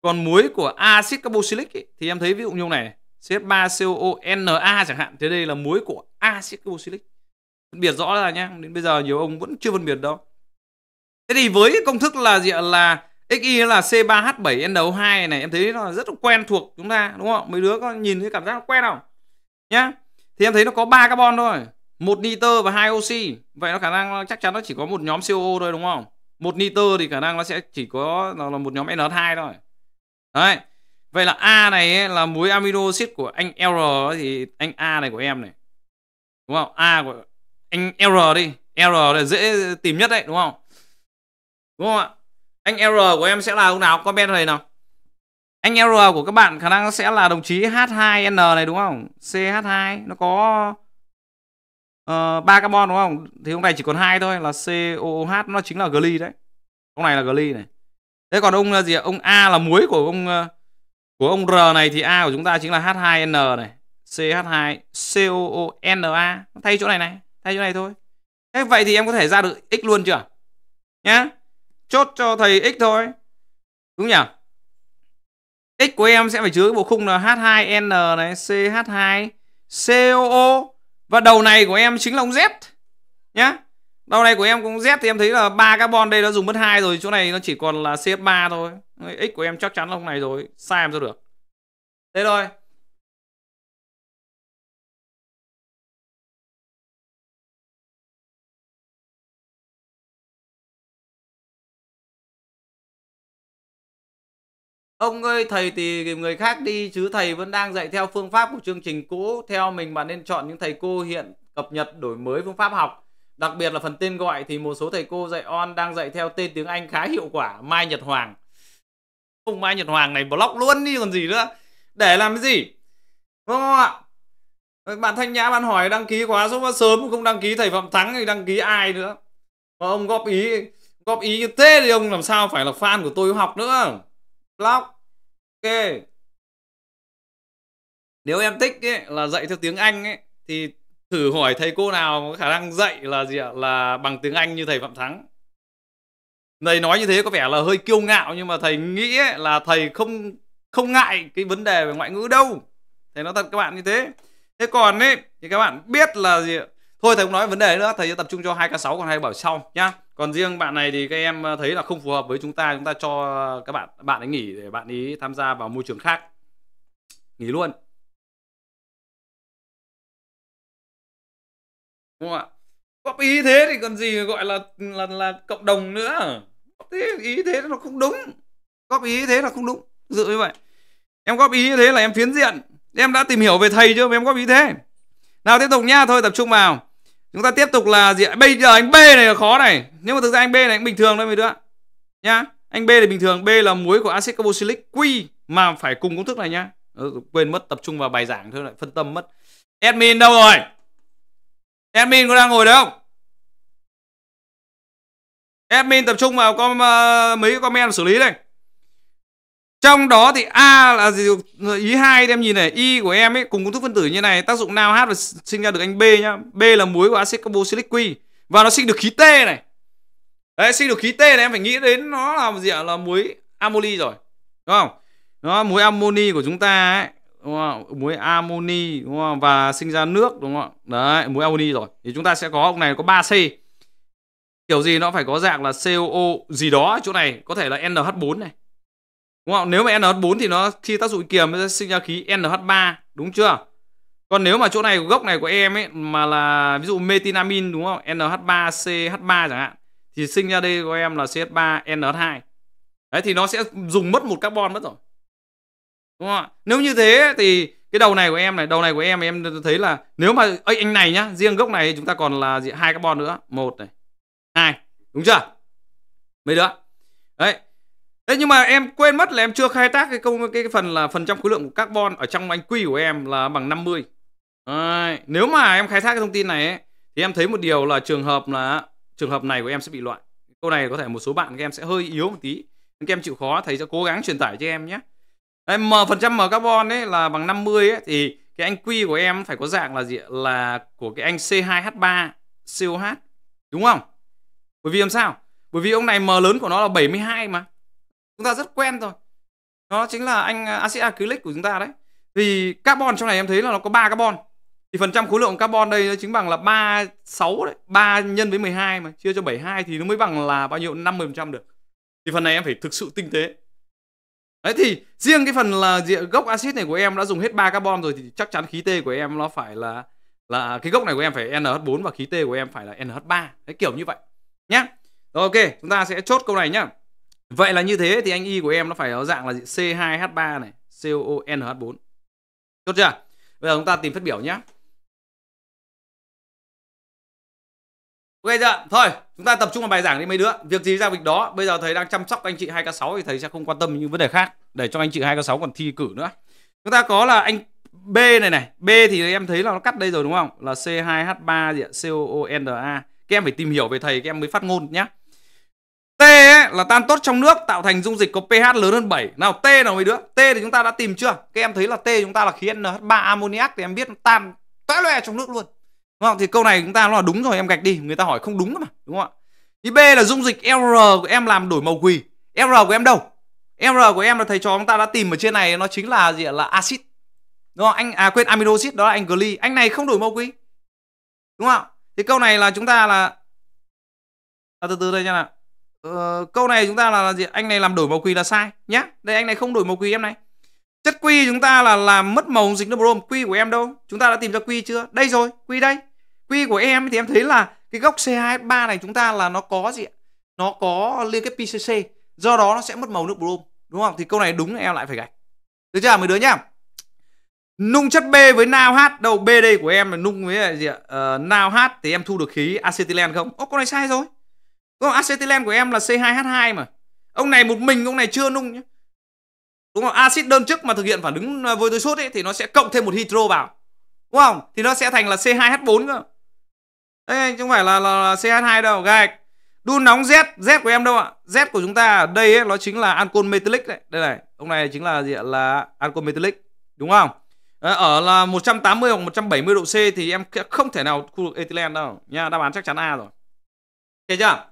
còn muối của axit carboxylic ấy, thì em thấy ví dụ như này CH3COONa chẳng hạn thì đây là muối của axit carboxylic phân biệt rõ ra nhá đến bây giờ nhiều ông vẫn chưa phân biệt đâu thế thì với công thức là gì ạ? là XY là C3H7NO2 này em thấy nó rất là quen thuộc chúng ta đúng không? Mấy đứa có nhìn thấy cảm giác nó quen không? Nhá. Thì em thấy nó có ba carbon thôi, một nitơ và hai oxy. Vậy nó khả năng chắc chắn nó chỉ có một nhóm CO thôi đúng không? Một nitơ thì khả năng nó sẽ chỉ có nó là một nhóm nh 2 thôi. Đấy. Vậy là A này ấy, là muối amino acid của anh R thì anh A này của em này. Đúng không? A của anh R đi, R là dễ tìm nhất đấy đúng không? Đúng không ạ? anh R của em sẽ là ông nào comment này nào anh R của các bạn khả năng sẽ là đồng chí H2N này đúng không CH2 nó có uh, carbon đúng không thì ông này chỉ còn hai thôi là COOH nó chính là gly đấy ông này là gly này thế còn ông là ờ, gì ông A là muối của ông ờ, của ông R này thì A của chúng ta chính là H2N này CH2 COONA thay chỗ này này thay chỗ này thôi thế vậy thì em có thể ra được x luôn chưa nhá chốt cho thầy x thôi đúng nhỉ x của em sẽ phải chứa cái bộ khung là h2n này ch2 coo và đầu này của em chính là ông z nhá đầu này của em cũng z thì em thấy là ba carbon đây nó dùng mất hai rồi chỗ này nó chỉ còn là cf3 thôi x của em chắc chắn là ông này rồi sai em sao được thế thôi Ông ơi, thầy tìm người khác đi chứ thầy vẫn đang dạy theo phương pháp của chương trình cũ. Theo mình mà nên chọn những thầy cô hiện cập nhật đổi mới phương pháp học. Đặc biệt là phần tên gọi thì một số thầy cô dạy on đang dạy theo tên tiếng Anh khá hiệu quả. Mai Nhật Hoàng. Ông Mai Nhật Hoàng này block luôn đi còn gì nữa. Để làm cái gì? Đúng không ạ? Bạn Thanh Nhã bạn hỏi đăng ký quá sớm quá sớm không đăng ký thầy Phạm Thắng thì đăng ký ai nữa. Mà ông góp ý góp ý như thế thì ông làm sao phải là fan của tôi học nữa lock, ok nếu em thích ấy, là dạy theo tiếng anh ấy thì thử hỏi thầy cô nào có khả năng dạy là gì ạ là bằng tiếng anh như thầy phạm thắng thầy nói như thế có vẻ là hơi kiêu ngạo nhưng mà thầy nghĩ ấy, là thầy không không ngại cái vấn đề về ngoại ngữ đâu thầy nói thật các bạn như thế thế còn ấy thì các bạn biết là gì ạ thôi thầy không nói vấn đề nữa thầy sẽ tập trung cho hai k 6 còn hai bảo sau nhá còn riêng bạn này thì các em ờ, thấy là không phù hợp với chúng ta chúng ta cho các bạn bạn ấy nghỉ để bạn ấy tham gia vào môi trường khác nghỉ luôn đúng không ạ góp ý thế thì còn gì gọi là là là cộng đồng nữa thế ý thế nó không đúng góp ý thế là không đúng dự như vậy em góp ý thế là em phiến diện em đã tìm hiểu về thầy chưa em góp ý thế nào tiếp tục nha thôi tập trung vào chúng ta tiếp tục là gì bây giờ anh B này là khó này nhưng mà thực ra anh B này anh bình thường thôi mấy đứa nhá anh B là bình thường B là muối của axit carboxylic Q mà phải cùng công thức này nhá ờ, quên mất tập trung vào bài giảng thôi lại phân tâm mất admin đâu rồi admin có đang ngồi đâu không admin tập trung vào con uh, ờ, mấy comment xử lý đây trong đó thì a là gì ý hai em nhìn này y của em ấy cùng công thức phân tử như này tác dụng nào h và sinh ra được anh b nhá b là muối của axit carboxylic quy và nó sinh được khí t này đấy sinh được khí t này em phải nghĩ đến nó là gì ạ là muối amoni rồi đúng không nó muối amoni của chúng ta ấy đúng không? muối amoni đúng không? và sinh ra nước đúng không đấy muối amoni rồi thì chúng ta sẽ có ông này có 3 c kiểu gì nó phải có dạng là COO gì đó chỗ này có thể là NH4 này đúng không nếu mà NH4 thì nó khi tác dụng kiềm nó sẽ sinh ra khí NH3 đúng chưa còn nếu mà chỗ này gốc này của em ấy mà là ví dụ metinamin đúng không NH3CH3 chẳng hạn thì sinh ra đây của em là CH3 NH2 đấy thì nó sẽ dùng mất một carbon mất rồi đúng không ạ nếu như thế thì cái đầu này của em này đầu này của em em thấy là nếu mà ấy, anh này nhá riêng gốc này chúng ta còn là gì hai carbon nữa một này hai đúng chưa mấy đứa đấy Thế nhưng mà em quên mất là em chưa khai thác cái công cái, cái phần là phần trăm khối lượng của carbon ở trong anh quy của em là bằng 50. Đấy. Nếu mà em khai thác cái thông tin này ấy, thì em thấy một điều là trường hợp là trường hợp này của em sẽ bị loại. Câu này có thể một số bạn các em sẽ hơi yếu một tí. Các em chịu khó thầy sẽ cố gắng truyền tải cho em nhé. Đấy, m phần trăm m carbon ấy là bằng 50 ấy thì cái anh quy của em phải có dạng là gì là của cái anh C2H3 COH đúng không? Bởi vì làm sao? Bởi vì ông này m lớn của nó là 72 mà chúng ta rất quen rồi nó chính là anh à, axit acrylic của chúng ta đấy thì carbon trong này em thấy là nó có 3 carbon thì phần trăm khối lượng carbon đây nó chính bằng là 36 đấy 3 nhân với 12 mà chia cho 72 thì nó mới bằng là bao nhiêu 50% được thì phần này em phải thực sự tinh tế đấy thì riêng cái phần là diện gốc axit này của em đã dùng hết 3 carbon rồi thì chắc chắn khí T của em nó phải là là cái gốc này của em phải NH4 và khí T của em phải là NH3 đấy kiểu như vậy nhé ok chúng ta sẽ chốt câu này nhá Vậy là như thế thì anh Y của em nó phải ở dạng là C2H3 này, COONH4. tốt chưa? Bây giờ chúng ta tìm phát biểu nhé. Ok chưa? Thôi, chúng ta tập trung vào bài giảng đi mấy đứa. Việc gì ra việc đó. Bây giờ thầy đang chăm sóc anh chị 2K6 thì thầy sẽ không quan tâm những vấn đề khác để cho anh chị 2K6 còn thi cử nữa. Chúng ta có là anh B này này, B thì em thấy là nó cắt đây rồi đúng không? Là C2H3 gì ạ? COONA. Các em phải tìm hiểu về thầy các em mới phát ngôn nhá. T là tan tốt trong nước tạo thành dung dịch có pH lớn hơn 7. Nào T nào mấy đứa? T thì chúng ta đã tìm chưa? Các em thấy là T chúng ta là khí NH3 ammoniac thì em biết nó tan tóe loe trong nước luôn. Đúng không? Thì câu này chúng ta nó là đúng rồi em gạch đi, người ta hỏi không đúng mà, đúng không ạ? Thì B là dung dịch R của em làm đổi màu quỳ. R của em đâu? R của em là thầy trò chúng ta đã tìm ở trên này nó chính là gì là axit. Đúng không? Anh à quên aminoxit đó là anh gly. Anh này không đổi màu quỳ. Đúng không? Thì câu này là chúng ta là à, từ từ đây nha nào. Ờ, câu này chúng ta là, là gì anh này làm đổi màu quỳ là sai nhá đây anh này không đổi màu quỳ em này chất quy chúng ta là làm mất màu dịch nó brom quy của em đâu chúng ta đã tìm ra quy chưa đây rồi quy đây quy của em thì em thấy là cái góc C2H3 này chúng ta là nó có gì nó có liên kết PCC do đó nó sẽ mất màu nước brom đúng không thì câu này đúng em lại phải gạch được chưa mấy đứa nhá nung chất B với nao H đâu BD của em là nung với gì ạ uh, nao H thì em thu được khí acetylen không ô câu này sai rồi Đúng không? Acetylene của em là C2H2 mà. Ông này một mình ông này chưa nung nhá Đúng không? Axit đơn chức mà thực hiện phản ứng với tơi sốt ấy thì nó sẽ cộng thêm một hydro vào. Đúng không? Thì nó sẽ thành là C2H4 cơ. đây chứ không phải là, là, là C2H2 đâu, gạch. Đun nóng Z, Z của em đâu ạ? Z của chúng ta ở đây ấy, nó chính là ancol metallic đấy. Đây này, ông này chính là gì ạ? Là ancol metallic, đúng không? Ờ, ở là 180 hoặc 170 độ C thì em không thể nào khu vực ethylene đâu nha, đáp án chắc chắn A rồi. Thế chưa?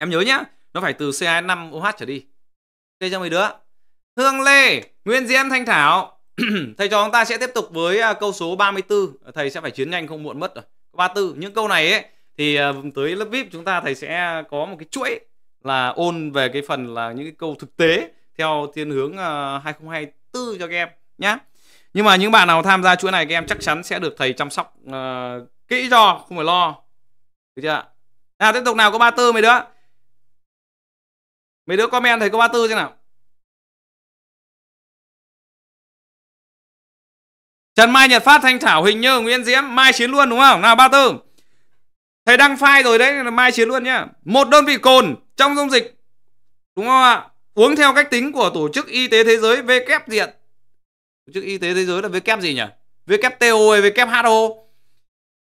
em nhớ nhá nó phải từ ca 5 oh trở đi đây cho mấy đứa hương lê nguyên diễm thanh thảo [CLEARS THROAT] thầy cho chúng ta sẽ tiếp tục với à, câu số 34 thầy sẽ phải chiến nhanh không muộn mất rồi 34 những câu này ấy thì à, tới lớp vip chúng ta thầy sẽ có một cái chuỗi là ôn về cái phần là những cái câu thực tế theo thiên hướng 2024 à, cho các em nhé nhưng mà những bạn nào tham gia chuỗi này các em chắc chắn sẽ được thầy chăm sóc uh, kỹ cho không phải lo được chưa nào tiếp tục nào có ba tư mấy đứa mấy đứa comment thầy cô ba tư xem nào Trần Mai Nhật Phát Thanh Thảo Hình Như Nguyễn Diễm Mai chiến luôn đúng không nào ba tư thầy đăng file rồi đấy là mai chiến luôn nhá một đơn vị cồn trong dung dịch đúng không ạ uống theo cách tính của tổ chức y tế thế giới v-kép e diện tổ chức y tế thế giới là v-kép e gì nhỉ WTO e hay WHO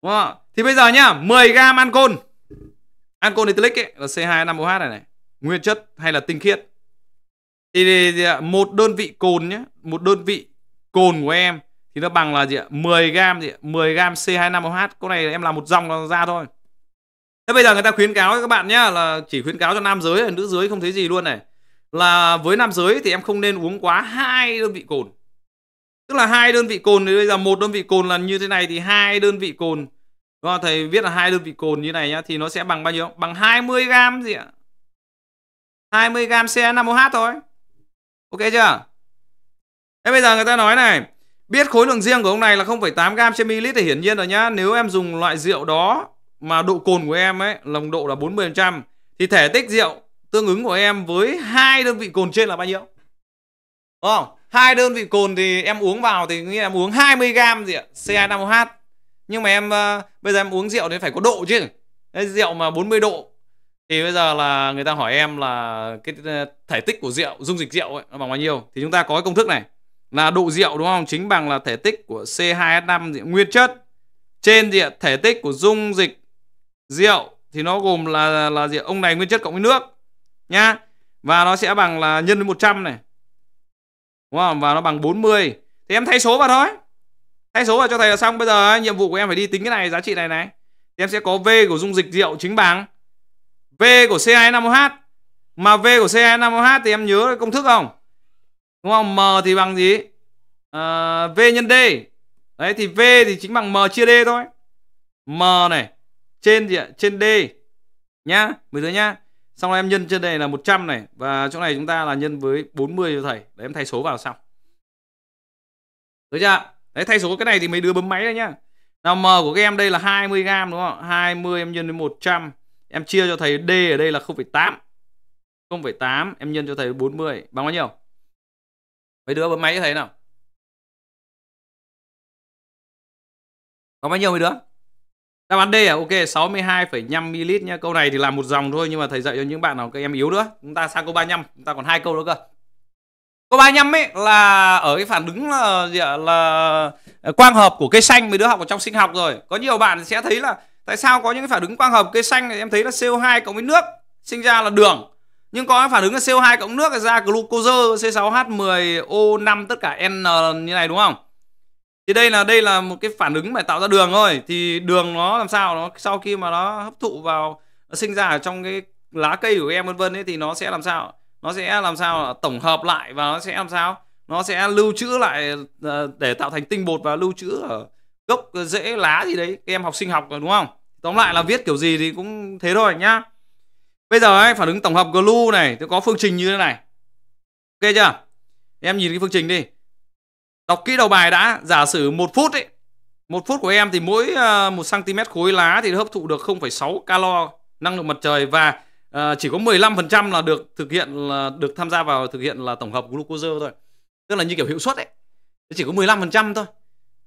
đúng không ạ thì bây giờ nhá 10 gam ancol ancol nitric ấy là C2H5OH này này nguyên chất hay là tinh khiết thì một đơn vị cồn nhé một đơn vị cồn của em thì nó bằng là gì ạ 10 gam gì ạ 10 gam C25OH con này em làm một dòng ra thôi thế bây giờ người ta khuyến cáo các bạn nhá là chỉ khuyến cáo cho nam giới nữ giới không thấy gì luôn này là với nam giới thì em không nên uống quá hai đơn vị cồn tức là hai đơn vị cồn thì bây giờ một đơn vị cồn là như thế này thì hai đơn vị cồn và vâng, thầy viết là hai đơn vị cồn như này nhá thì nó sẽ bằng bao nhiêu bằng 20 gam gì ạ 20g CN5OH thôi. Ok chưa? Thế bây giờ người ta nói này, biết khối lượng riêng của ông này là 0,8g trên ml thì hiển nhiên rồi nhá. Nếu em dùng loại rượu đó mà độ cồn của em ấy, nồng độ là 40% thì thể tích rượu tương ứng của em với hai đơn vị cồn trên là bao nhiêu? Đúng không? Hai đơn vị cồn thì em uống vào thì nghĩa là em uống 20 g gì ạ, CA5OH. Nhưng mà em ờ, bây giờ em uống rượu thì phải có độ chứ. rượu mà 40 độ thì bây giờ là người ta hỏi em là cái ờ, thể tích của rượu dung dịch rượu ấy, nó bằng bao nhiêu thì chúng ta có cái công thức này là độ rượu đúng không chính bằng là thể tích của C2H5 thì nguyên chất trên diện thể tích của dung dịch rượu thì nó gồm là là gì ông này nguyên chất cộng với nước nhá và nó sẽ bằng là nhân với 100 này đúng không và nó bằng 40 thì em thay số vào thôi thay số vào cho thầy là xong bây giờ nhiệm vụ của em phải đi tính cái này giá trị này này thì em sẽ có V của dung dịch rượu chính bằng V của C2H5OH mà V của C2H5OH thì em nhớ công thức không? Đúng không? M thì bằng gì? À, v nhân D. Đấy thì V thì chính bằng M chia D thôi. M này trên gì ạ? Trên D nhá, mấy đứa nhá. Xong rồi em nhân trên đây là 100 này và chỗ này chúng ta là nhân với 40 cho thầy. Đấy em thay số vào xong. Được chưa? Đấy thay số cái này thì mấy đứa bấm máy đây nhá. Nào M của các em đây là 20 g đúng không? 20 em nhân với 100 Em chia cho thầy D ở đây là 0,8. 0,8 em nhân cho thầy 40 bằng bao nhiêu? Mấy đứa bấm máy cho thầy nào? bằng bao nhiêu mấy đứa? Đáp án D à? Ok, 62,5 ml nhá. Câu này thì làm một dòng thôi nhưng mà thầy dạy cho những bạn nào các em yếu nữa. Chúng ta sang câu 35, chúng ta còn hai câu nữa cơ. Câu 35 ấy là ở cái phản ứng là gì ạ? là ờ, quang hợp của cây xanh mấy đứa học ở trong sinh học rồi. Có nhiều bạn sẽ thấy là tại sao có những cái phản ứng quang hợp cây xanh này em thấy là CO2 cộng với nước sinh ra là đường nhưng có phản ứng là CO2 cộng nước ra glucose C6H10O5 tất cả N như này đúng không? Thì đây là đây là một cái phản ứng phải tạo ra đường thôi. Thì đường nó làm sao nó sau khi mà nó hấp thụ vào nó sinh ra ở trong cái lá cây của em vân vân ấy thì nó sẽ làm sao? Nó sẽ làm sao tổng hợp lại và nó sẽ làm sao? Nó sẽ lưu trữ lại ờ, để tạo thành tinh bột và lưu trữ ở gốc ờ, rễ lá gì đấy các em học sinh học rồi đúng không tóm lại là viết kiểu gì thì cũng thế thôi nhá bây giờ ấy, phản ứng tổng hợp glue này tôi có phương trình như thế này ok chưa em nhìn cái phương trình đi đọc kỹ đầu bài đã giả sử một phút ấy một phút của em thì mỗi ờ, một cm khối lá thì hấp thụ được 0,6 calo năng lượng mặt trời và uh, chỉ có 15% là được thực hiện là được tham gia vào thực hiện là tổng hợp glucose thôi. Tức là như kiểu hiệu suất ấy. chỉ có 15% thôi.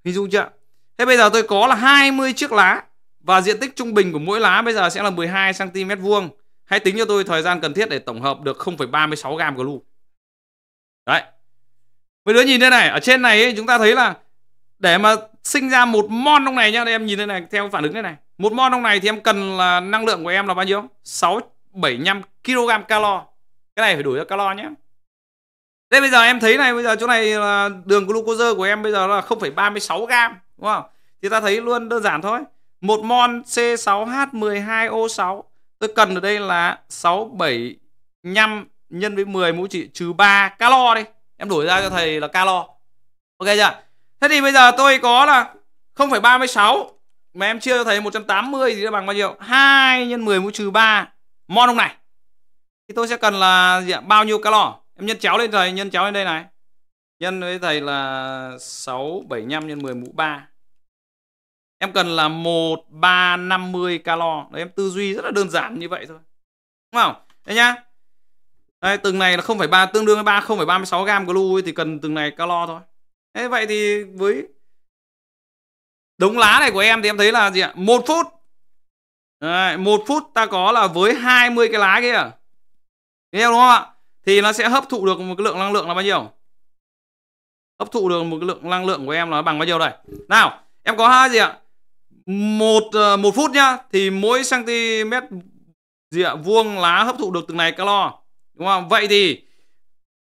ví dụ chưa? Thế bây giờ tôi có là 20 chiếc lá và diện tích trung bình của mỗi lá bây giờ sẽ là 12 cm vuông. Hãy tính cho tôi thời gian cần thiết để tổng hợp được 0,36 gam glue. Đấy. Mấy đứa nhìn đây này, ở trên này ấy, chúng ta thấy là để mà sinh ra một mon trong này nhá, đây em nhìn đây này theo phản ứng đây này. Một mon trong này thì em cần là năng lượng của em là bao nhiêu? 675 kg calo. Cái này phải đổi ra calo nhé. Thế bây giờ em thấy này, bây giờ chỗ này là đường glucose của em bây giờ là 0,36 gam wow thì ta thấy luôn đơn giản thôi một mon C6H12O6 tôi cần ở đây là 675 nhân với 10 mũ trị trừ 3 calo đi em đổi ra cho thầy là calo ok chưa thế thì bây giờ tôi có là 0,36 mà em chia cho thầy 180 thì nó bằng bao nhiêu 2 nhân 10 mũ trừ 3 mon ông này thì tôi sẽ cần là gì ạ? bao nhiêu calo em nhân chéo lên rồi nhân chéo lên đây này nhân với thầy là 6 75 nhân 10 mũ 3. Em cần là 1 3 50 calo. Đấy em tư duy rất là đơn giản như vậy thôi. Đúng không? Đấy nhá. Đây, từng này là 0,3 tương đương với 3 gram g glu thì cần từng này calo thôi. Thế vậy thì với đống lá này của em thì em thấy là gì ạ? 1 phút. Đấy, 1 phút ta có là với 20 cái lá kia. Nghe đúng không ạ? Thì nó sẽ hấp thụ được một cái lượng năng lượng là bao nhiêu? hấp thụ được một cái lượng năng lượng của em là bằng bao nhiêu đây nào em có hai gì ạ một ờ, một phút nhá thì mỗi cm gì ạ vuông lá hấp thụ được từng này calo đúng không vậy thì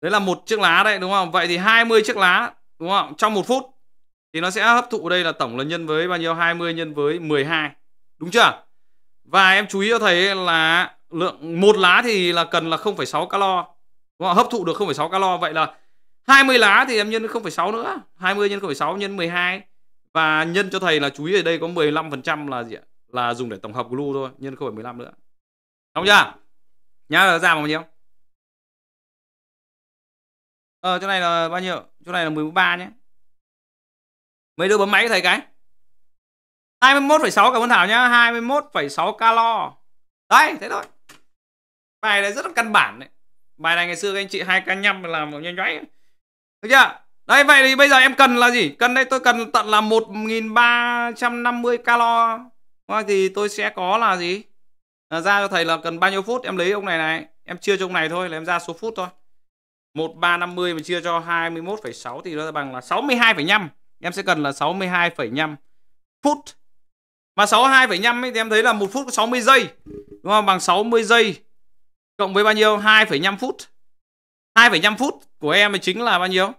đấy là một chiếc lá đấy đúng không vậy thì 20 chiếc lá đúng không trong một phút thì nó sẽ hấp thụ đây là tổng là nhân với bao nhiêu 20 nhân với 12 đúng chưa và em chú ý cho thầy là lượng một lá thì là cần là 0,6 calo đúng không? hấp thụ được 0,6 calo vậy là 20 lá thì em nhân 0,6 nữa 20 nhân 0,6 nhân 12 và nhân cho thầy là chú ý ở đây có 15% là gì ạ là dùng để tổng hợp glue thôi nhân 0,15 nữa đúng chưa nhá ra bao nhiêu ờ chỗ này là bao nhiêu chỗ này là 13 nhé mấy đứa bấm máy thầy cái 21,6 cảm ơn Thảo nhá 21,6 calo Đấy thế thôi Bài này rất là căn bản đấy Bài này ngày xưa các anh chị hai k nhăm làm nhanh nhoáy được chưa? Đấy vậy thì bây giờ em cần là gì? Cần đây tôi cần tận là 1350 calo. Thì tôi sẽ có là gì? À, ra cho thầy là cần bao nhiêu phút em lấy ông này này, em chia cho ông này thôi là em ra số phút thôi. 1350 mà chia cho 21,6 thì nó bằng là 62,5. Em sẽ cần là 62,5 phút. Mà 62,5 ấy thì em thấy là 1 phút 60 giây. Đúng không? Bằng 60 giây cộng với bao nhiêu? 2,5 phút. 2,5 phút của em chính là bao nhiêu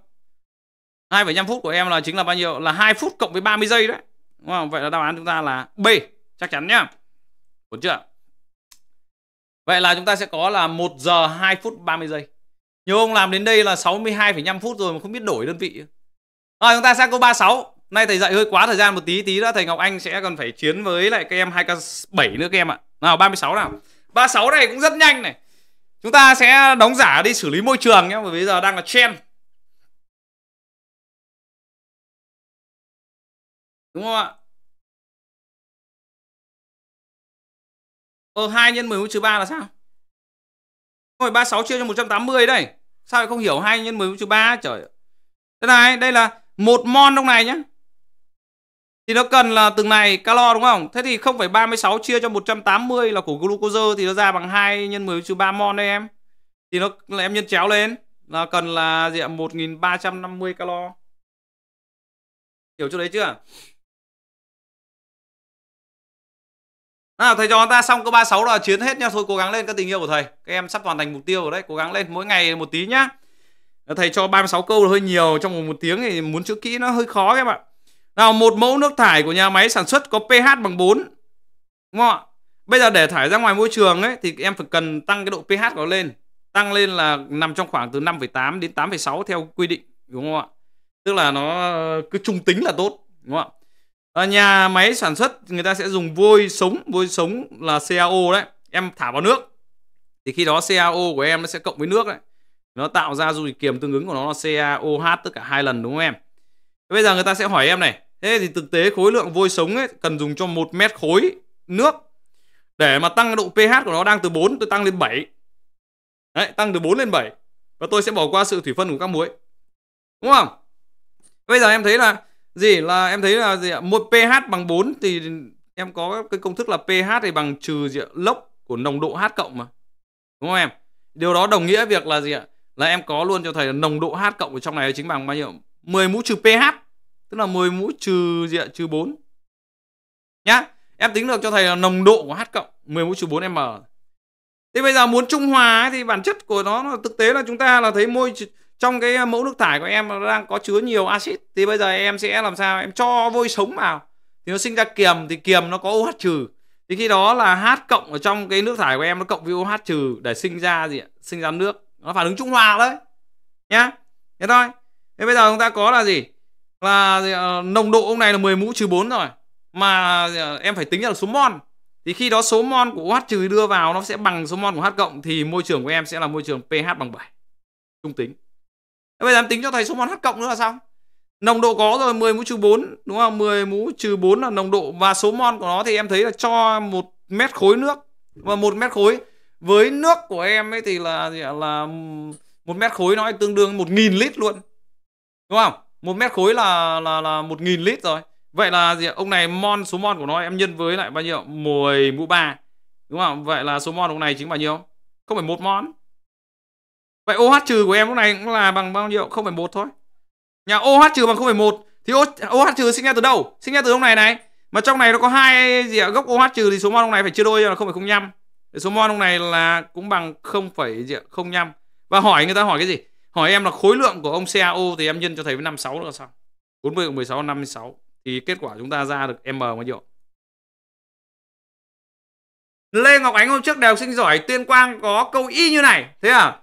2,5 phút của em là chính là bao nhiêu là 2 phút cộng với 30 giây đấy đúng không vậy là đáp án chúng ta là B chắc chắn nhá đúng chưa vậy là chúng ta sẽ có là 1 giờ 2 phút 30 giây nhiều ông làm đến đây là 62,5 phút rồi mà không biết đổi đơn vị rồi chúng ta sang câu 36 nay thầy dạy hơi quá thời gian một tí tí đó thầy Ngọc Anh sẽ còn phải chiến với lại các em 2K7 nữa các em ạ nào 36 nào 36 này cũng rất nhanh này chúng ta sẽ đóng giả đi xử lý môi trường nhé bởi vì giờ đang là trend đúng không ạ ờ hai nhân 10 trừ 3 là sao rồi 36 chia cho 180 đây sao lại không hiểu hai nhân 10 trừ 3 trời thế này đây là một mon trong này nhé thì nó cần là từng này calo đúng không? Thế thì 0,36 chia cho 180 là của glucose thì nó ra bằng 2 nhân 10 trừ 3 mol đấy em. Thì nó là em nhân chéo lên là cần là gì ạ? 1350 calo. Hiểu chỗ đấy chưa? Nào thầy cho chúng ta xong câu 36 là chiến hết nha Thôi cố gắng lên các tình yêu của thầy Các em sắp hoàn thành mục tiêu rồi đấy Cố gắng lên mỗi ngày một tí nhá Thầy cho 36 câu là hơi nhiều Trong một tiếng thì muốn chữ kỹ nó hơi khó các em ạ nào một mẫu nước thải của nhà máy sản xuất có pH bằng 4. Đúng không ạ? Bây giờ để thải ra ngoài môi trường ấy thì em phải cần tăng cái độ pH của nó lên. Tăng lên là nằm trong khoảng từ 5,8 đến 8,6 theo quy định, đúng không ạ? Tức là nó cứ trung tính là tốt, đúng không ạ? Ở ờ, nhà máy sản xuất người ta sẽ dùng vôi sống, vôi sống là CaO đấy. Em thả vào nước. Thì khi đó CaO của em nó sẽ cộng với nước đấy. Nó tạo ra dù kiềm tương ứng của nó là CaOH tất cả hai lần đúng không em? Bây giờ người ta sẽ hỏi em này, thế thì thực tế khối lượng vôi sống ấy cần dùng cho một mét khối nước để mà tăng độ pH của nó đang từ 4 tôi tăng lên 7 đấy tăng từ 4 lên 7 và tôi sẽ bỏ qua sự thủy phân của các muối đúng không bây giờ em thấy là gì là em thấy là gì ạ một pH bằng 4 thì em có cái công thức là pH thì bằng trừ gì ạ? lốc của nồng độ H cộng mà đúng không em điều đó đồng nghĩa việc là gì ạ là em có luôn cho thầy là nồng độ H cộng ở trong này chính bằng bao nhiêu 10 mũ trừ pH Tức là 10 mũ trừ gì ạ? Trừ 4. Nhá. Em tính được cho thầy là nồng độ của H cộng 10 mũ trừ 4 M. Thế bây giờ muốn trung hòa ấy, thì bản chất của nó thực tế là chúng ta là thấy môi trong cái mẫu nước thải của em đang có chứa nhiều axit thì bây giờ em sẽ làm sao em cho vôi sống vào thì nó sinh ra kiềm thì kiềm nó có OH trừ thì khi đó là H cộng ở trong cái nước thải của em nó cộng với OH trừ để sinh ra gì ạ sinh ra nước nó phản ứng trung hòa đấy nhá thế thôi thế bây giờ chúng ta có là gì là ờ, nồng độ ông này là 10 mũ trừ 4 rồi mà ờ, em phải tính là số mol thì khi đó số mol của OH trừ đưa vào nó sẽ bằng số mol của H cộng thì môi trường của em sẽ là môi trường pH bằng 7 trung tính bây giờ em tính cho thầy số mol H cộng nữa là sao? nồng độ có rồi 10 mũ trừ 4 đúng không 10 mũ trừ 4 là nồng độ và số mol của nó thì em thấy là cho một mét khối nước và một mét khối với nước của em ấy thì là là một mét khối nó tương đương một nghìn lít luôn đúng không một mét khối là là là một nghìn lít rồi vậy là gì ông này mon số mon của nó em nhân với lại bao nhiêu mười mũ ba đúng không vậy là số mon ông này chính bao nhiêu không phải một mon vậy OH trừ của em lúc này cũng là bằng bao nhiêu không phải một thôi nhà OH trừ bằng không phải một thì OH trừ sinh ra từ đâu sinh ra từ ông này này mà trong này nó có hai gì ạ gốc OH trừ thì số mon ông này phải chia đôi là không phải không nhăm số mon ông này là cũng bằng không phải gì không nhăm và hỏi người ta hỏi cái gì hỏi em là khối lượng của ông CaO thì em nhân cho thầy với 56 nữa sao 40 cộng 16 56 thì kết quả chúng ta ra được M bao nhiêu Lê Ngọc Ánh hôm trước đại học sinh giỏi Tuyên Quang có câu y như này thế à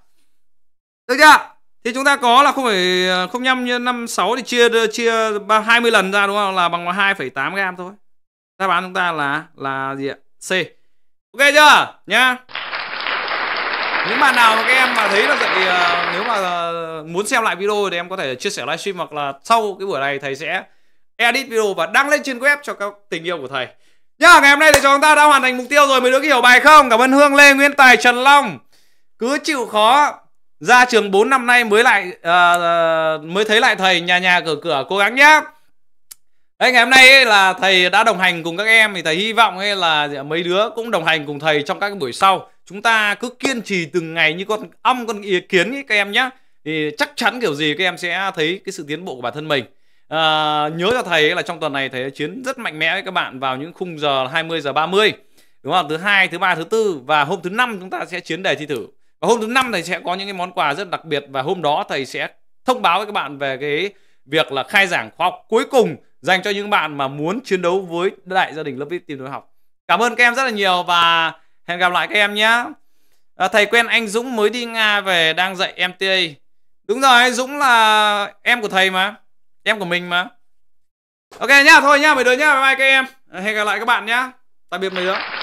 được chưa thì chúng ta có là không phải ờ, không nhăm như năm sáu thì chia chia 20 lần ra đúng không là bằng 2,8 gam thôi đáp án chúng ta là là gì ạ C ok chưa nhá những bạn nào mà các em mà thấy là dạy uh, ờ, nếu mà uh, muốn xem lại video thì em có thể chia sẻ livestream hoặc là sau cái buổi này thầy sẽ edit video và đăng lên trên web cho các tình yêu của thầy nhá ngày hôm nay thì chúng ta đã hoàn thành mục tiêu rồi mới được hiểu bài không cảm ơn hương lê nguyên tài trần long cứ chịu khó ra trường 4 năm nay mới lại uh, mới thấy lại thầy nhà nhà cửa cửa cố gắng nhé Đấy, ngày hôm nay ấy là thầy đã đồng hành cùng các em thì thầy hy vọng ấy là mấy đứa cũng đồng hành cùng thầy trong các buổi sau. Chúng ta cứ kiên trì từng ngày như con ong con ý kiến ấy các em nhé. Thì chắc chắn kiểu gì các em sẽ thấy cái sự tiến bộ của bản thân mình. À, nhớ cho thầy ấy là trong tuần này thầy chiến rất mạnh mẽ với các bạn vào những khung giờ 20 giờ 30 đúng không? Thứ hai, thứ ba, thứ tư và hôm thứ năm chúng ta sẽ chiến đề thi thử. Và hôm thứ năm thầy sẽ có những cái món quà rất đặc biệt và hôm đó thầy sẽ thông báo với các bạn về cái việc là khai giảng khoa học cuối cùng dành cho những bạn mà muốn chiến đấu với đại gia đình lớp viết tìm đối học cảm ơn các em rất là nhiều và hẹn gặp lại các em nhé à, thầy quen anh Dũng mới đi Nga về đang dạy MTA đúng rồi anh Dũng là em của thầy mà em của mình mà ok nhá thôi nhá mấy đứa nhá bye bye các em à, hẹn gặp lại các bạn nhá tạm biệt mấy đứa